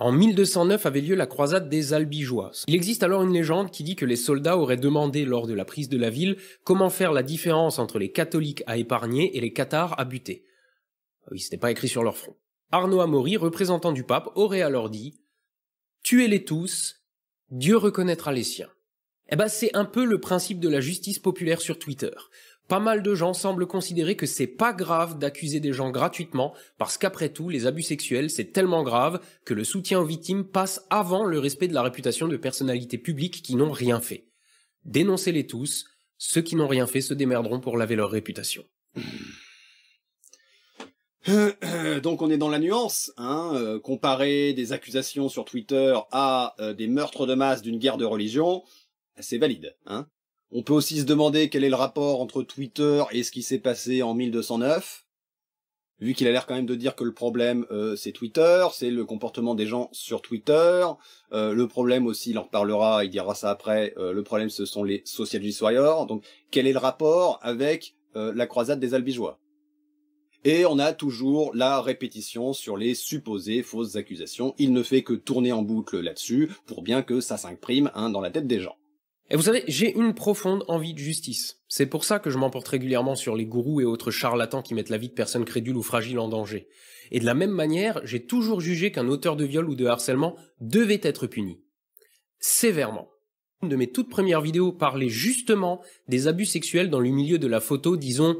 En 1209 avait lieu la croisade des Albigeois. Il existe alors une légende qui dit que les soldats auraient demandé lors de la prise de la ville comment faire la différence entre les catholiques à épargner et les cathares à buter. Ah oui, c'était pas écrit sur leur front. Arnaud Amaury, représentant du pape, aurait alors dit Tuez-les tous, Dieu reconnaîtra les siens. Eh ben, c'est un peu le principe de la justice populaire sur Twitter. Pas mal de gens semblent considérer que c'est pas grave d'accuser des gens gratuitement, parce qu'après tout, les abus sexuels, c'est tellement grave que le soutien aux victimes passe avant le respect de la réputation de personnalités publiques qui n'ont rien fait. Dénoncez-les tous, ceux qui n'ont rien fait se démerderont pour laver leur réputation. [coughs] Donc on est dans la nuance, hein, euh, comparer des accusations sur Twitter à euh, des meurtres de masse d'une guerre de religion, c'est valide, hein. On peut aussi se demander quel est le rapport entre Twitter et ce qui s'est passé en 1209, vu qu'il a l'air quand même de dire que le problème euh, c'est Twitter, c'est le comportement des gens sur Twitter. Euh, le problème aussi, il en reparlera, il dira ça après. Euh, le problème, ce sont les social warriors. Donc, quel est le rapport avec la croisade des albigeois Et on a toujours la répétition sur les supposées fausses accusations. Il ne fait que tourner en boucle là-dessus pour bien que ça s'imprime hein, dans la tête des gens. Et vous savez, j'ai une profonde envie de justice. C'est pour ça que je m'emporte régulièrement sur les gourous et autres charlatans qui mettent la vie de personnes crédules ou fragiles en danger. Et de la même manière, j'ai toujours jugé qu'un auteur de viol ou de harcèlement devait être puni. Sévèrement. Une de mes toutes premières vidéos parlait justement des abus sexuels dans le milieu de la photo, disons,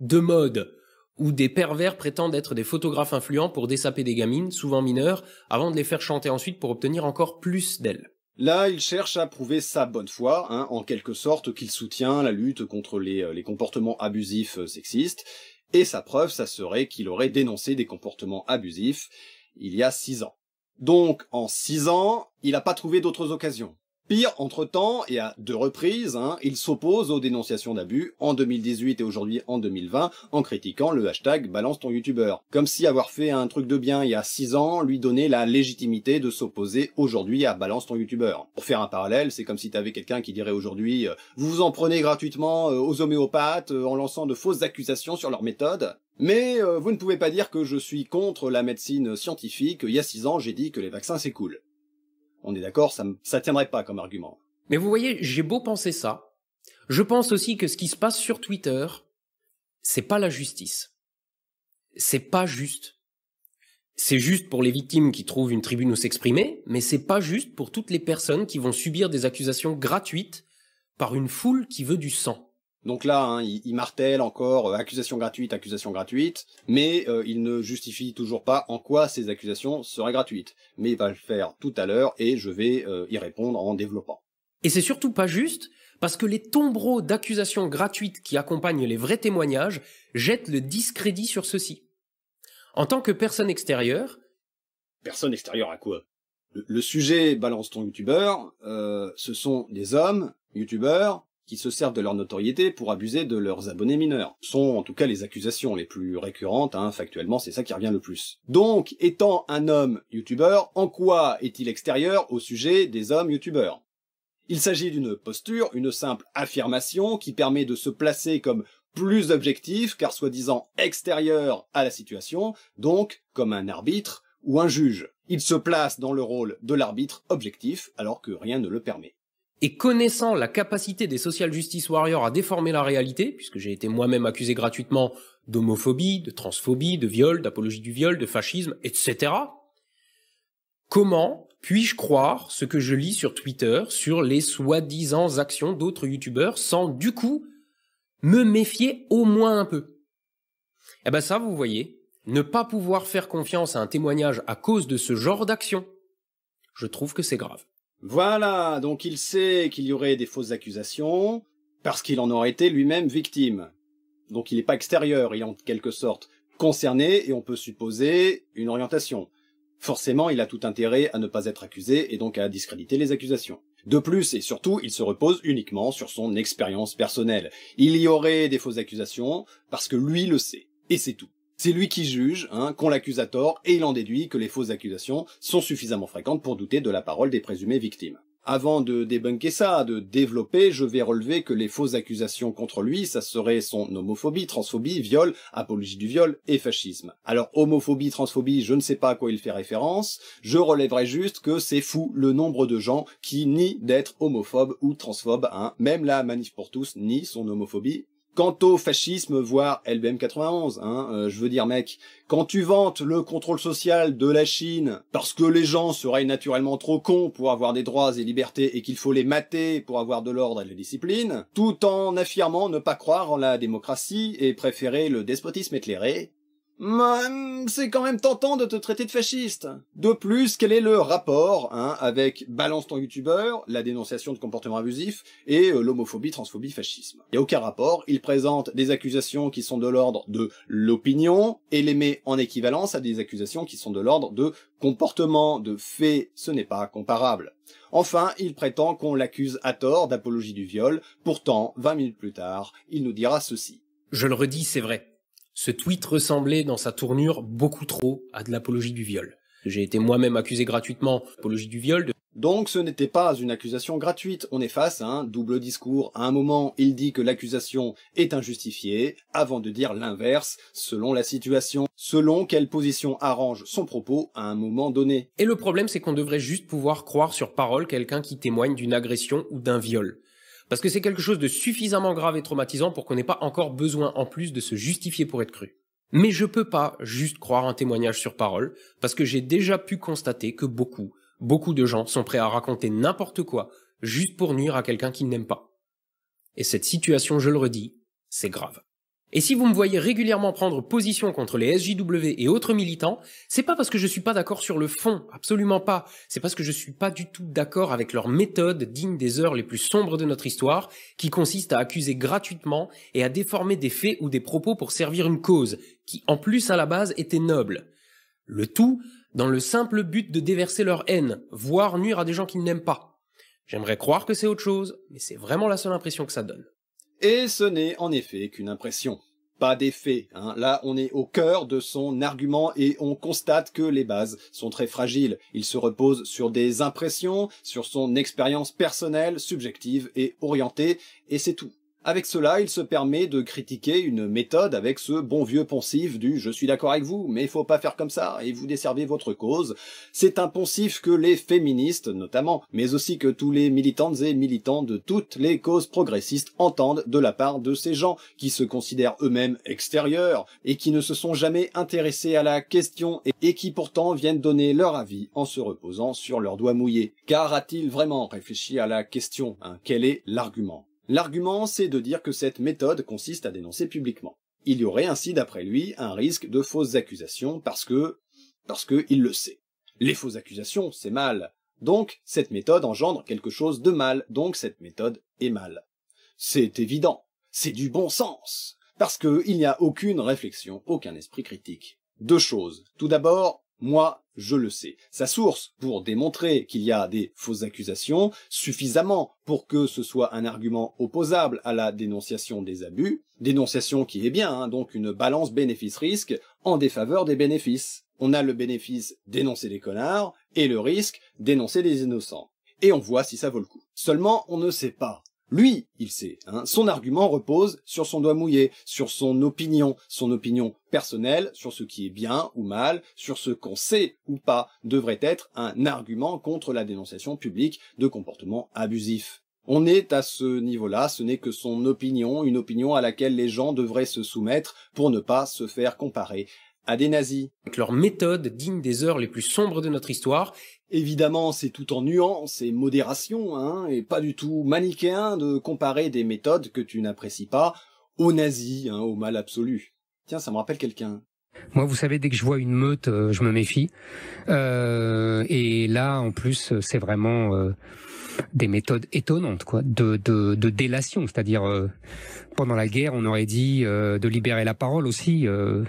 de mode, où des pervers prétendent être des photographes influents pour dessaper des gamines, souvent mineures, avant de les faire chanter ensuite pour obtenir encore plus d'elles. Là, il cherche à prouver sa bonne foi, hein, en quelque sorte qu'il soutient la lutte contre les, euh, les comportements abusifs euh, sexistes, et sa preuve, ça serait qu'il aurait dénoncé des comportements abusifs il y a six ans. Donc, en six ans, il n'a pas trouvé d'autres occasions. Pire, entre-temps, et à deux reprises, hein, il s'oppose aux dénonciations d'abus en 2018 et aujourd'hui en 2020 en critiquant le hashtag balance ton youtubeur. Comme si avoir fait un truc de bien il y a 6 ans lui donnait la légitimité de s'opposer aujourd'hui à balance ton youtubeur. Pour faire un parallèle, c'est comme si t'avais quelqu'un qui dirait aujourd'hui euh, vous vous en prenez gratuitement euh, aux homéopathes euh, en lançant de fausses accusations sur leur méthode. Mais vous ne pouvez pas dire que je suis contre la médecine scientifique, il y a 6 ans j'ai dit que les vaccins c'est cool on est d'accord, ça ne tiendrait pas comme argument. Mais vous voyez, j'ai beau penser ça, je pense aussi que ce qui se passe sur Twitter, c'est pas la justice. C'est pas juste. C'est juste pour les victimes qui trouvent une tribune où s'exprimer, mais c'est pas juste pour toutes les personnes qui vont subir des accusations gratuites par une foule qui veut du sang. Donc là, hein, il, martèle encore euh, accusation gratuite, accusation gratuite, mais euh, il ne justifie toujours pas en quoi ces accusations seraient gratuites. Mais il va le faire tout à l'heure et je vais euh, y répondre en développant. Et c'est surtout pas juste parce que les tombereaux d'accusations gratuites qui accompagnent les vrais témoignages jettent le discrédit sur ceux-ci. En tant que personne extérieure... Personne extérieure à quoi le, le, sujet balance ton youtubeur, ce sont des hommes, youtubeurs, qui se servent de leur notoriété pour abuser de leurs abonnés mineurs. Sont en tout cas les accusations les plus récurrentes, hein, factuellement c'est ça qui revient le plus. Donc, étant un homme youtubeur, en quoi est-il extérieur au sujet des hommes youtubeurs Il s'agit d'une posture, une simple affirmation qui permet de se placer comme plus objectif, car soi-disant extérieur à la situation, donc comme un arbitre ou un juge. Il se place dans le rôle de l'arbitre objectif alors que rien ne le permet. Et connaissant la capacité des social justice warriors à déformer la réalité, puisque j'ai été moi-même accusé gratuitement d'homophobie, de transphobie, de viol, d'apologie du viol, de fascisme, etc., comment puis-je croire ce que je lis sur Twitter sur les soi-disant actions d'autres youtubeurs sans du coup me méfier au moins un peu Eh ben ça, vous voyez, ne pas pouvoir faire confiance à un témoignage à cause de ce genre d'action, je trouve que c'est grave. Voilà, donc il sait qu'il y aurait des fausses accusations, parce qu'il en aurait été lui-même victime. Donc il n'est pas extérieur, il est en quelque sorte concerné et on peut supposer une orientation. Forcément, il a tout intérêt à ne pas être accusé et donc à discréditer les accusations. De plus et surtout, il se repose uniquement sur son expérience personnelle. Il y aurait des fausses accusations parce que lui le sait. Et c'est tout. C'est lui qui juge, hein, qu'on l'accuse à tort, et il en déduit que les fausses accusations sont suffisamment fréquentes pour douter de la parole des présumées victimes. Avant de débunker ça, de développer, je vais relever que les fausses accusations contre lui, ça serait son homophobie, transphobie, viol, apologie du viol et fascisme. Alors homophobie, transphobie, je ne sais pas à quoi il fait référence, je relèverai juste que c'est fou le nombre de gens qui nient d'être homophobes ou transphobes, hein. même la Manif pour tous nie son homophobie Quant au fascisme, voire LBM 91, hein, euh, je veux dire mec, quand tu vantes le contrôle social de la Chine parce que les gens seraient naturellement trop cons pour avoir des droits et libertés et qu'il faut les mater pour avoir de l'ordre et de la discipline, tout en affirmant ne pas croire en la démocratie et préférer le despotisme éclairé, c'est quand même tentant de te traiter de fasciste. De plus, quel est le rapport hein, avec balance ton youtubeur, la dénonciation de comportement abusif et euh, l'homophobie, transphobie, fascisme Il a aucun rapport, il présente des accusations qui sont de l'ordre de l'opinion et les met en équivalence à des accusations qui sont de l'ordre de comportement, de fait, ce n'est pas comparable. Enfin, il prétend qu'on l'accuse à tort d'apologie du viol, pourtant, 20 minutes plus tard, il nous dira ceci. Je le redis, c'est vrai ce tweet ressemblait dans sa tournure beaucoup trop à de l'apologie du viol. J'ai été moi-même accusé gratuitement d'apologie du viol. Donc ce n'était pas une accusation gratuite, on est face à un double discours. À un moment, il dit que l'accusation est injustifiée, avant de dire l'inverse, selon la situation, selon quelle position arrange son propos à un moment donné. Et le problème, c'est qu'on devrait juste pouvoir croire sur parole quelqu'un qui témoigne d'une agression ou d'un viol. Parce que c'est quelque chose de suffisamment grave et traumatisant pour qu'on n'ait pas encore besoin en plus de se justifier pour être cru. Mais je peux pas juste croire un témoignage sur parole, parce que j'ai déjà pu constater que beaucoup, beaucoup de gens sont prêts à raconter n'importe quoi, juste pour nuire à quelqu'un qu'ils n'aiment pas. Et cette situation, je le redis, c'est grave. Et si vous me voyez régulièrement prendre position contre les SJW et autres militants, c'est pas parce que je suis pas d'accord sur le fond, absolument pas. C'est parce que je suis pas du tout d'accord avec leur méthode digne des heures les plus sombres de notre histoire, qui consiste à accuser gratuitement et à déformer des faits ou des propos pour servir une cause, qui en plus à la base était noble. Le tout dans le simple but de déverser leur haine, voire nuire à des gens qu'ils n'aiment pas. J'aimerais croire que c'est autre chose, mais c'est vraiment la seule impression que ça donne. Et ce n'est en effet qu'une impression, pas d'effet. Hein. Là, on est au cœur de son argument et on constate que les bases sont très fragiles. Il se repose sur des impressions, sur son expérience personnelle, subjective et orientée, et c'est tout. Avec cela, il se permet de critiquer une méthode avec ce bon vieux poncif du « je suis d'accord avec vous, mais il faut pas faire comme ça, et vous desservez votre cause ». C'est un poncif que les féministes, notamment, mais aussi que tous les militantes et militants de toutes les causes progressistes entendent de la part de ces gens, qui se considèrent eux-mêmes extérieurs, et qui ne se sont jamais intéressés à la question, et qui pourtant viennent donner leur avis en se reposant sur leurs doigts mouillés. Car a-t-il vraiment réfléchi à la question hein Quel est l'argument L'argument, c'est de dire que cette méthode consiste à dénoncer publiquement. Il y aurait ainsi, d'après lui, un risque de fausses accusations parce que, parce que il le sait. Les fausses accusations, c'est mal. Donc, cette méthode engendre quelque chose de mal, donc cette méthode est mal. C'est évident. C'est du bon sens. Parce qu'il n'y a aucune réflexion, aucun esprit critique. Deux choses. Tout d'abord, moi, je le sais. Sa source pour démontrer qu'il y a des fausses accusations, suffisamment pour que ce soit un argument opposable à la dénonciation des abus, dénonciation qui est bien, hein, donc une balance bénéfice-risque en défaveur des bénéfices. On a le bénéfice dénoncer les connards et le risque dénoncer les innocents. Et on voit si ça vaut le coup. Seulement, on ne sait pas lui, il sait. Hein. Son argument repose sur son doigt mouillé, sur son opinion, son opinion personnelle, sur ce qui est bien ou mal, sur ce qu'on sait ou pas devrait être un argument contre la dénonciation publique de comportements abusifs. On est à ce niveau-là, ce n'est que son opinion, une opinion à laquelle les gens devraient se soumettre pour ne pas se faire comparer à des nazis. Avec leur méthode digne des heures les plus sombres de notre histoire, Évidemment, c'est tout en nuance et modération, hein, et pas du tout manichéen de comparer des méthodes que tu n'apprécies pas aux nazis, hein, au mal absolu. Tiens, ça me rappelle quelqu'un. Moi, vous savez, dès que je vois une meute, euh, je me méfie. Euh, et là, en plus, euh, c'est vraiment des méthodes étonnantes quoi, de, de délation. C'est-à-dire, euh, pendant la guerre, on aurait dit euh, de libérer la parole aussi, euh,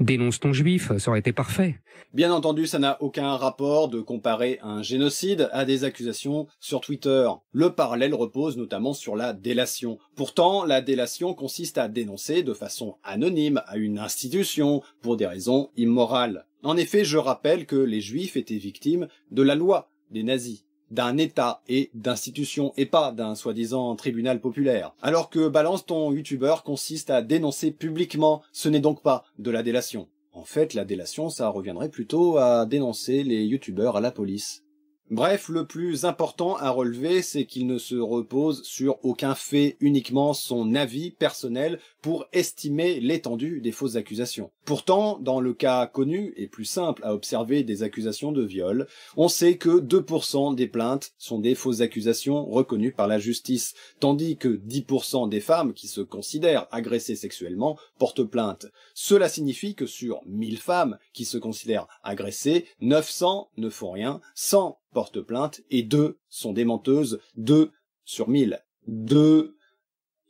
dénonce ton juif, ça aurait été parfait. Bien entendu, ça n'a aucun rapport de comparer un génocide à des accusations sur Twitter. Le parallèle repose notamment sur la délation. Pourtant, la délation consiste à dénoncer de façon anonyme à une institution pour des raisons immorales. En effet, je rappelle que les juifs étaient victimes de la loi des nazis d'un État et d'institutions et pas d'un soi-disant tribunal populaire. Alors que balance ton youtubeur consiste à dénoncer publiquement, ce n'est donc pas de la délation. En fait, la délation, ça reviendrait plutôt à dénoncer les youtubeurs à la police. Bref, le plus important à relever, c'est qu'il ne se repose sur aucun fait, uniquement son avis personnel pour estimer l'étendue des fausses accusations. Pourtant, dans le cas connu et plus simple à observer des accusations de viol, on sait que 2% des plaintes sont des fausses accusations reconnues par la justice, tandis que 10% des femmes qui se considèrent agressées sexuellement portent plainte. Cela signifie que sur 1000 femmes qui se considèrent agressées, 900 ne font rien, 100 Porte plainte et deux sont démenteuses, deux sur mille. Deux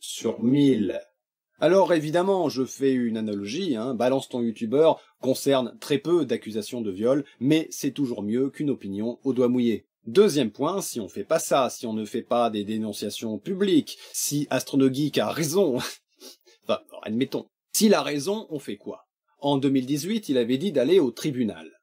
sur mille. Alors évidemment, je fais une analogie, hein, balance ton youtubeur concerne très peu d'accusations de viol, mais c'est toujours mieux qu'une opinion au doigt mouillé. Deuxième point, si on fait pas ça, si on ne fait pas des dénonciations publiques, si Astronogeek a raison, [laughs] enfin, admettons, s'il a raison, on fait quoi En 2018, il avait dit d'aller au tribunal.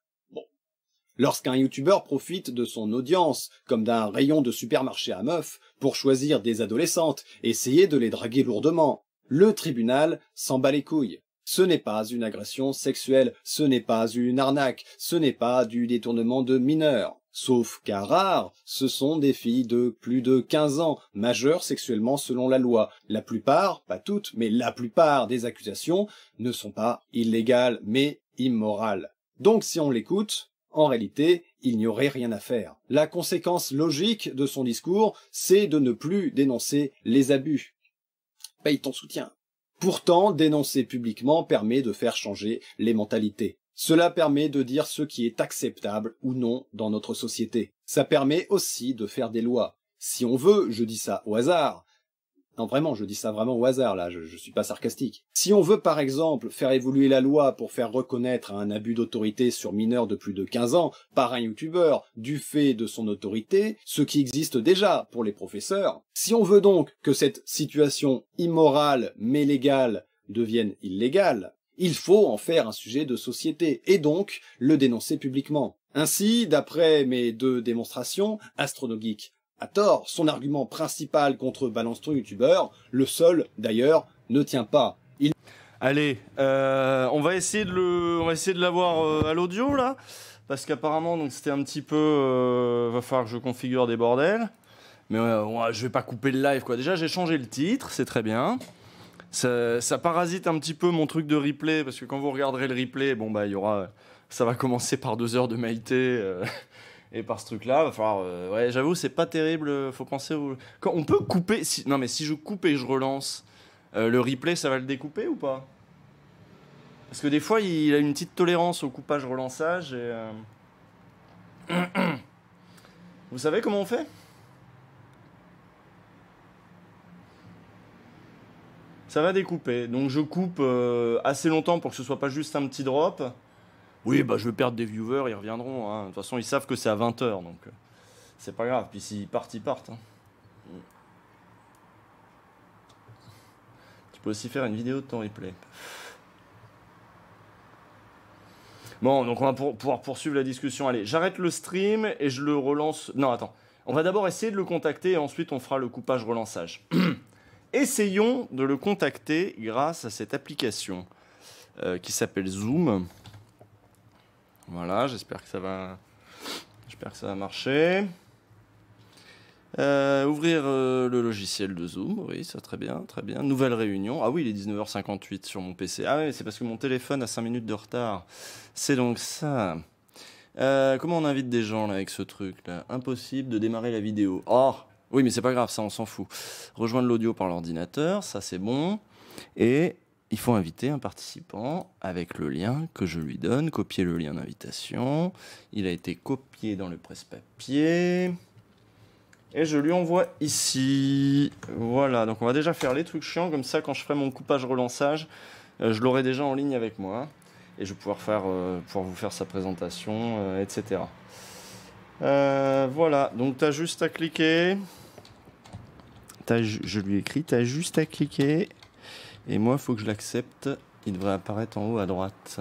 Lorsqu'un youtubeur profite de son audience, comme d'un rayon de supermarché à meufs, pour choisir des adolescentes, essayer de les draguer lourdement, le tribunal s'en bat les couilles. Ce n'est pas une agression sexuelle, ce n'est pas une arnaque, ce n'est pas du détournement de mineurs. Sauf qu'à rare, ce sont des filles de plus de 15 ans, majeures sexuellement selon la loi. La plupart, pas toutes, mais la plupart des accusations ne sont pas illégales, mais immorales. Donc si on l'écoute, en réalité, il n'y aurait rien à faire. La conséquence logique de son discours, c'est de ne plus dénoncer les abus. Paye ton soutien. Pourtant, dénoncer publiquement permet de faire changer les mentalités. Cela permet de dire ce qui est acceptable ou non dans notre société. Ça permet aussi de faire des lois. Si on veut, je dis ça au hasard, non, vraiment, je dis ça vraiment au hasard, là, je, suis pas sarcastique. Si on veut, par exemple, faire évoluer la loi pour faire reconnaître un abus d'autorité sur mineurs de plus de 15 ans par un youtubeur du fait de son autorité, ce qui existe déjà pour les professeurs, si on veut donc que cette situation immorale mais légale devienne illégale, il faut en faire un sujet de société, et donc le dénoncer publiquement. Ainsi, d'après mes deux démonstrations, Astronogeek à tort, son argument principal contre Balance youtubeur, le seul d'ailleurs, ne tient pas. Allez, euh, on va essayer de le, on va essayer de l'avoir euh, à l'audio là, parce qu'apparemment donc c'était un petit peu, euh, va falloir que je configure des bordels, mais je vais pas couper le live quoi. Déjà j'ai changé le titre, c'est très bien. Ça, ça, parasite un petit peu mon truc de replay parce que quand vous regarderez le replay, bon bah il y aura, ça va commencer par deux heures de Maïté. Et par ce truc-là, va falloir. Euh, ouais, j'avoue, c'est pas terrible. Euh, faut penser au. Quand on peut couper. Non, mais si je coupe et je relance, euh, le replay, ça va le découper ou pas Parce que des fois, il a une petite tolérance au coupage-relançage. Et. [clears throat] Vous savez comment on fait Ça va découper. Donc je coupe assez longtemps pour que ce soit pas juste un petit drop. Oui, bah, je vais perdre des viewers, ils reviendront. Hein. De toute façon, ils savent que c'est à 20h, donc euh, c'est pas grave. Puis s'ils partent, ils partent. Hein. Tu peux aussi faire une vidéo de ton replay. Bon, donc on va pouvoir poursuivre la discussion. Allez, j'arrête le stream et je le relance. Non, attends. On va d'abord essayer de le contacter et ensuite on fera le coupage relançage. [clears throat] Essayons de le contacter grâce à cette application euh, qui s'appelle Zoom. Voilà, j'espère que ça va, j'espère que ça va marcher. Euh, ouvrir euh, le logiciel de Zoom, oui, ça très bien, très bien. Nouvelle réunion. Ah oui, il est 19h58 sur mon PC. Ah oui, c'est parce que mon téléphone a 5 minutes de retard. C'est donc ça. Euh, comment on invite des gens là avec ce truc là Impossible de démarrer la vidéo. Oh Oui, mais c'est pas grave, ça on s'en fout. Rejoindre l'audio par l'ordinateur, ça c'est bon. Et il faut inviter un participant avec le lien que je lui donne, copier le lien d'invitation. Il a été copié dans le presse-papier. Et je lui envoie ici. Voilà, donc on va déjà faire les trucs chiants, comme ça quand je ferai mon coupage-relançage, euh, je l'aurai déjà en ligne avec moi. Et je vais pouvoir, faire, euh, vous faire sa présentation, euh, etc. voilà, donc tu as juste à cliquer. je lui écris, tu as juste à cliquer et moi, il faut que je l'accepte. Il devrait apparaître en haut à droite.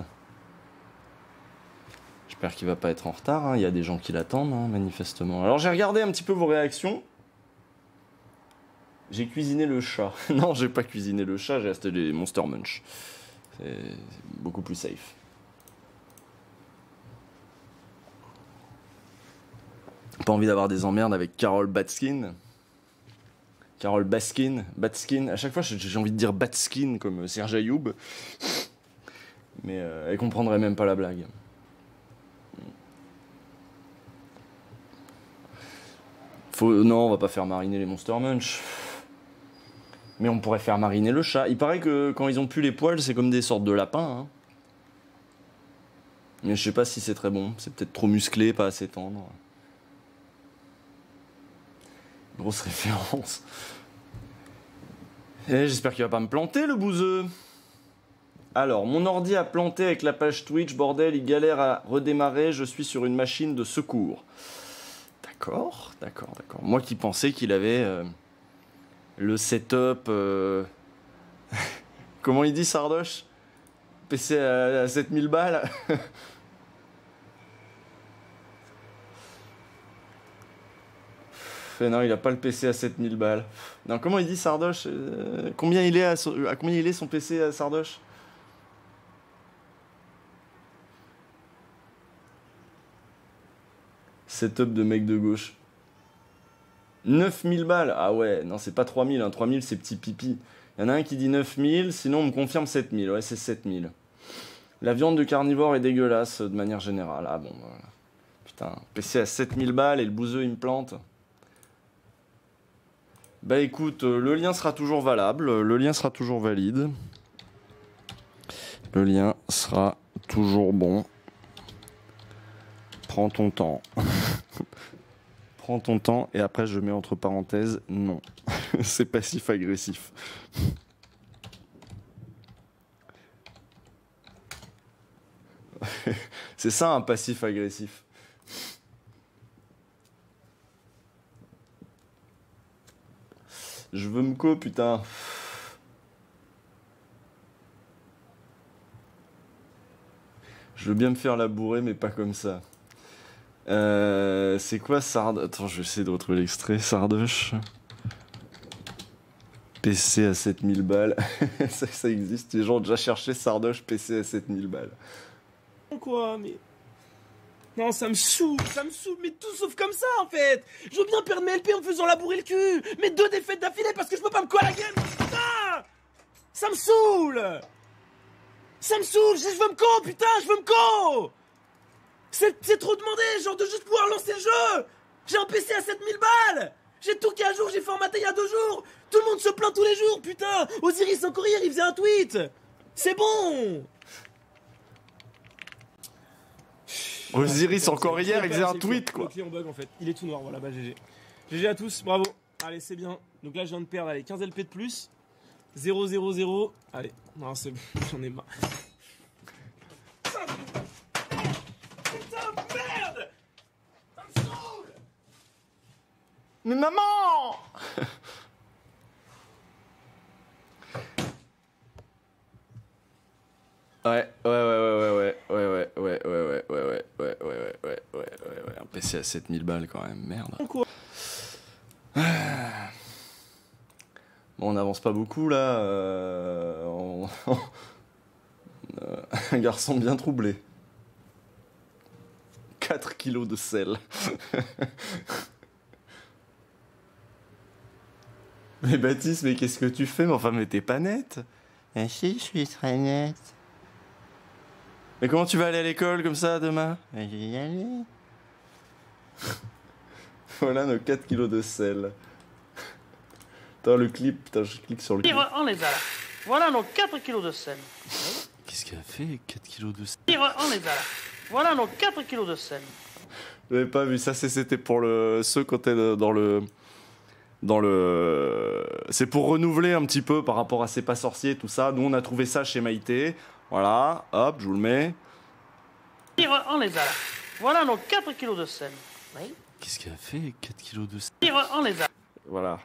J'espère qu'il va pas être en retard. Hein. Il y a des gens qui l'attendent, hein, manifestement. Alors j'ai regardé un petit peu vos réactions. J'ai cuisiné le chat. [laughs] non, j'ai pas cuisiné le chat, j'ai acheté des Monster Munch. C'est beaucoup plus safe. Pas envie d'avoir des emmerdes avec Carol Batskin. Carole Baskin, Batskin. À chaque fois, j'ai envie de dire Batskin comme Serge Ayoub. Mais euh, elle comprendrait même pas la blague. Faut... Non, on va pas faire mariner les Monster Munch. Mais on pourrait faire mariner le chat. Il paraît que quand ils ont plus les poils, c'est comme des sortes de lapins. Hein. Mais je sais pas si c'est très bon. C'est peut-être trop musclé, pas assez tendre. Grosse [laughs] référence. Eh, j'espère qu'il va pas me planter le bouseux. Alors, mon ordi a planté avec la page Twitch, bordel, il galère à redémarrer, je suis sur une machine de secours. D'accord, d'accord, d'accord. Moi qui pensais qu'il avait euh, le setup... Euh, [laughs] comment il dit Sardoche PC à, à 7000 balles [laughs] non, il a pas le PC à 7000 balles. Non, comment il dit Sardoche euh, Combien il est à, combien il est son PC à Sardoche Setup de mec de gauche. 9000 balles Ah ouais, non, c'est pas 3000, 3000 hein. c'est petit pipi. Il y en a un qui dit 9000, sinon on me confirme 7000. Ouais, c'est 7000. La viande de carnivore est dégueulasse de manière générale. Ah bon, voilà. Putain, PC à 7000 balles et le bouseux il me plante. Bah écoute, euh, le lien sera toujours valable, euh, le lien sera toujours valide. Le lien sera toujours bon. Prends ton temps. [laughs] Prends ton temps et après je mets entre parenthèses non. [laughs] C'est passif agressif. [laughs] C'est ça un passif agressif. Je veux me co, putain. Je veux bien me faire labourer, mais pas comme ça. Euh, c'est quoi Sard... Attends, je vais essayer de retrouver l'extrait. Sardoche. PC à 7000 balles. [laughs] ça, existe. Les gens ont déjà cherché Sardoche PC à 7000 balles. Quoi, mais... Non, ça me saoule, ça me saoule, mais tout sauf comme ça en fait Je veux bien perdre mes LP en me faisant labourer le cul Mais deux défaites d'affilée parce que je peux pas me coller la game ah Ça me saoule Ça me saoule, je veux me co, putain, je veux me co C'est trop demandé, genre de juste pouvoir lancer le jeu J'ai un PC à 7000 balles j'ai tout qu'à à jour, j'ai formaté il y a deux jours Tout le monde se plaint tous les jours, putain Osiris en courrier, il faisait un tweet C'est bon Osiris encore hier, il faisait un tweet quoi. bug en fait. Il est tout noir, voilà, bah GG. GG à tous, bravo. Allez, c'est bien. Donc là, je viens de perdre, allez, 15 LP de plus. 0, 0, 0. Allez, non, c'est bon, [laughs] j'en ai marre. Putain merde Ça Mais maman [laughs] Ouais, ouais, ouais, ouais, ouais, ouais, ouais, ouais, ouais, ouais, ouais, c'est à 7000 balles quand même, merde. [sighs] Bon, on n'avance pas beaucoup là. Euh, euh, [laughs] un garçon bien troublé. 4 kilos de sel. [laughs] mais Baptiste, mais qu'est-ce que tu fais Mais enfin, mais t'es pas net. Mais ben si, je suis très nette. Mais comment tu vas aller à l'école comme ça demain Mais ben, je vais y aller. [laughs] voilà nos 4 kilos de sel. Putain, le clip, putain, je clique sur le clip. On les a Voilà nos 4 kilos de sel. Qu'est-ce qu'il a fait 4 kilos de sel On les a Voilà nos 4 kilos de sel. n'avais pas vu ça, c'était pour le ceux qui étaient dans le dans le c'est pour renouveler un petit peu par rapport à ces pas sorciers, tout ça. Nous on a trouvé ça chez Maïté. Voilà, hop, je vous le mets. On les a Voilà nos 4 kilos de sel. Qu'est-ce qu'elle a fait 4 kilos de sel. On les a. Voilà.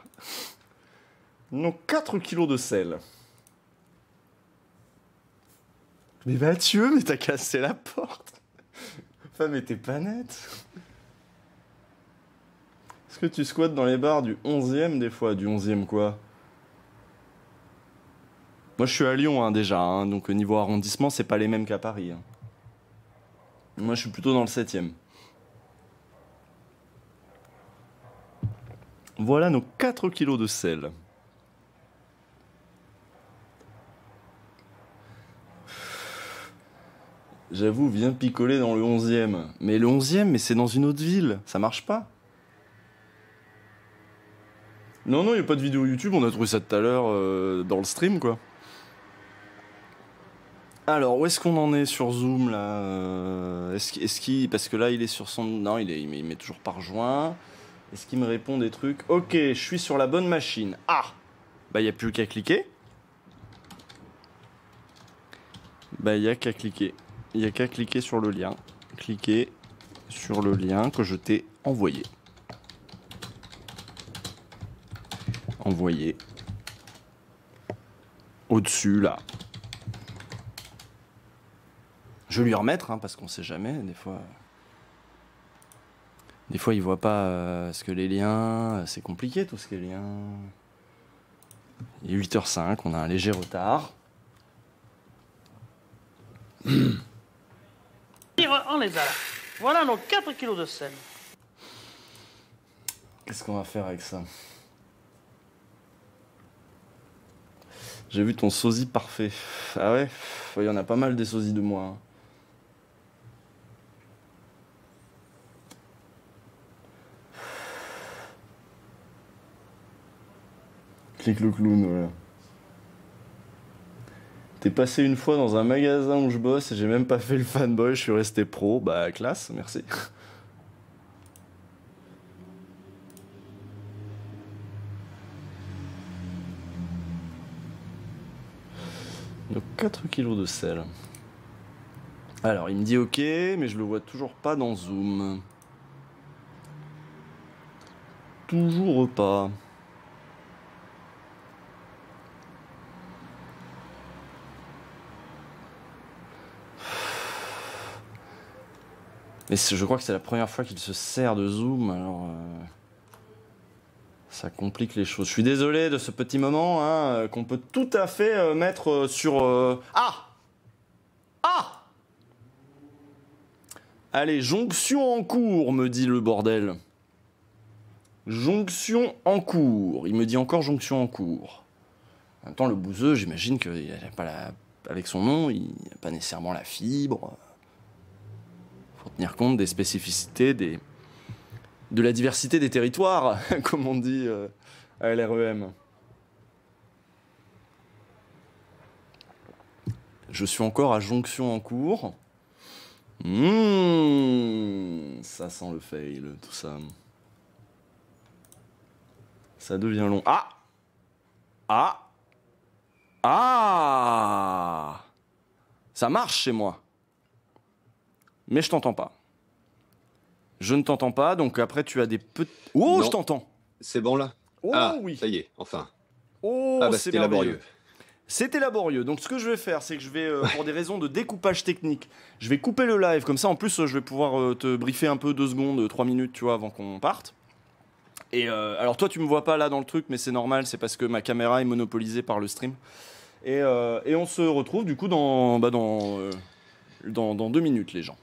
Donc 4 kilos de sel. Mais Mathieu, mais t'as cassé la porte. Enfin, mais t'es pas net. Est-ce que tu squattes dans les bars du 11e des fois Du 11e quoi Moi je suis à Lyon hein, déjà, hein, donc au euh, niveau arrondissement, c'est pas les mêmes qu'à Paris. Hein. Moi je suis plutôt dans le 7 ème Voilà nos 4 kilos de sel. J'avoue, viens picoler dans le 11e. Mais le 11e, mais c'est dans une autre ville, ça marche pas. Non, non, il n'y a pas de vidéo YouTube, on a trouvé ça tout à l'heure euh, dans le stream, quoi. Alors, où est-ce qu'on en est sur Zoom, là euh, Est-ce qu'il... Parce que là, il est sur son... Non, il, est, il met toujours par joint. Est-ce qu'il me répond des trucs Ok, je suis sur la bonne machine. Ah Bah, il n'y a plus qu'à cliquer. Bah, il n'y a qu'à cliquer. Il n'y a qu'à cliquer sur le lien. Cliquer sur le lien que je t'ai envoyé. Envoyé. Au-dessus, là. Je vais lui remettre, hein, parce qu'on ne sait jamais, des fois. Des fois, ils voient pas euh, ce que les liens. Euh, c'est compliqué tout ce que les liens. Il est 8h05, on a un léger retard. On [coughs] les a là. Voilà nos 4 kilos de sel. Qu'est-ce qu'on va faire avec ça J'ai vu ton sosie parfait. Ah ouais Il y en a pas mal des sosies de moi. Hein. Clique le clown, voilà. T'es passé une fois dans un magasin où je bosse et j'ai même pas fait le fanboy, je suis resté pro. Bah, classe, merci. [laughs] Donc 4 kilos de sel. Alors, il me dit ok, mais je le vois toujours pas dans Zoom. Toujours pas. Mais je crois que c'est la première fois qu'il se sert de zoom, alors... Euh, ça complique les choses. Je suis désolé de ce petit moment, hein, euh, qu'on peut tout à fait euh, mettre sur... Ah Ah Allez, jonction en cours, me dit le bordel. Jonction en cours. Il me dit encore jonction en cours. En même temps, le bouseux, j'imagine qu'avec pas la... Avec son nom, il a pas nécessairement la fibre tenir compte des spécificités, des, de la diversité des territoires, [laughs] comme on dit euh, à LREM. Je suis encore à jonction en cours. Mmh, ça sent le fail, tout ça. Ça devient long. Ah Ah Ah Ça marche chez moi mais je t'entends pas. Je ne t'entends pas, donc après tu as des petits. Oh, je t'entends C'est bon là Oh ah, oui Ça y est, enfin. Oh, ah, bah, c'était laborieux. C'était laborieux. Donc ce que je vais faire, c'est que je vais, euh, pour des raisons de découpage technique, je vais couper le live. Comme ça, en plus, je vais pouvoir euh, te briefer un peu deux secondes, trois minutes, tu vois, avant qu'on parte. Et euh, alors toi, tu me vois pas là dans le truc, mais c'est normal, c'est parce que ma caméra est monopolisée par le stream. Et, et on se retrouve du coup dans, bah, dans, dans, dans deux minutes, les gens.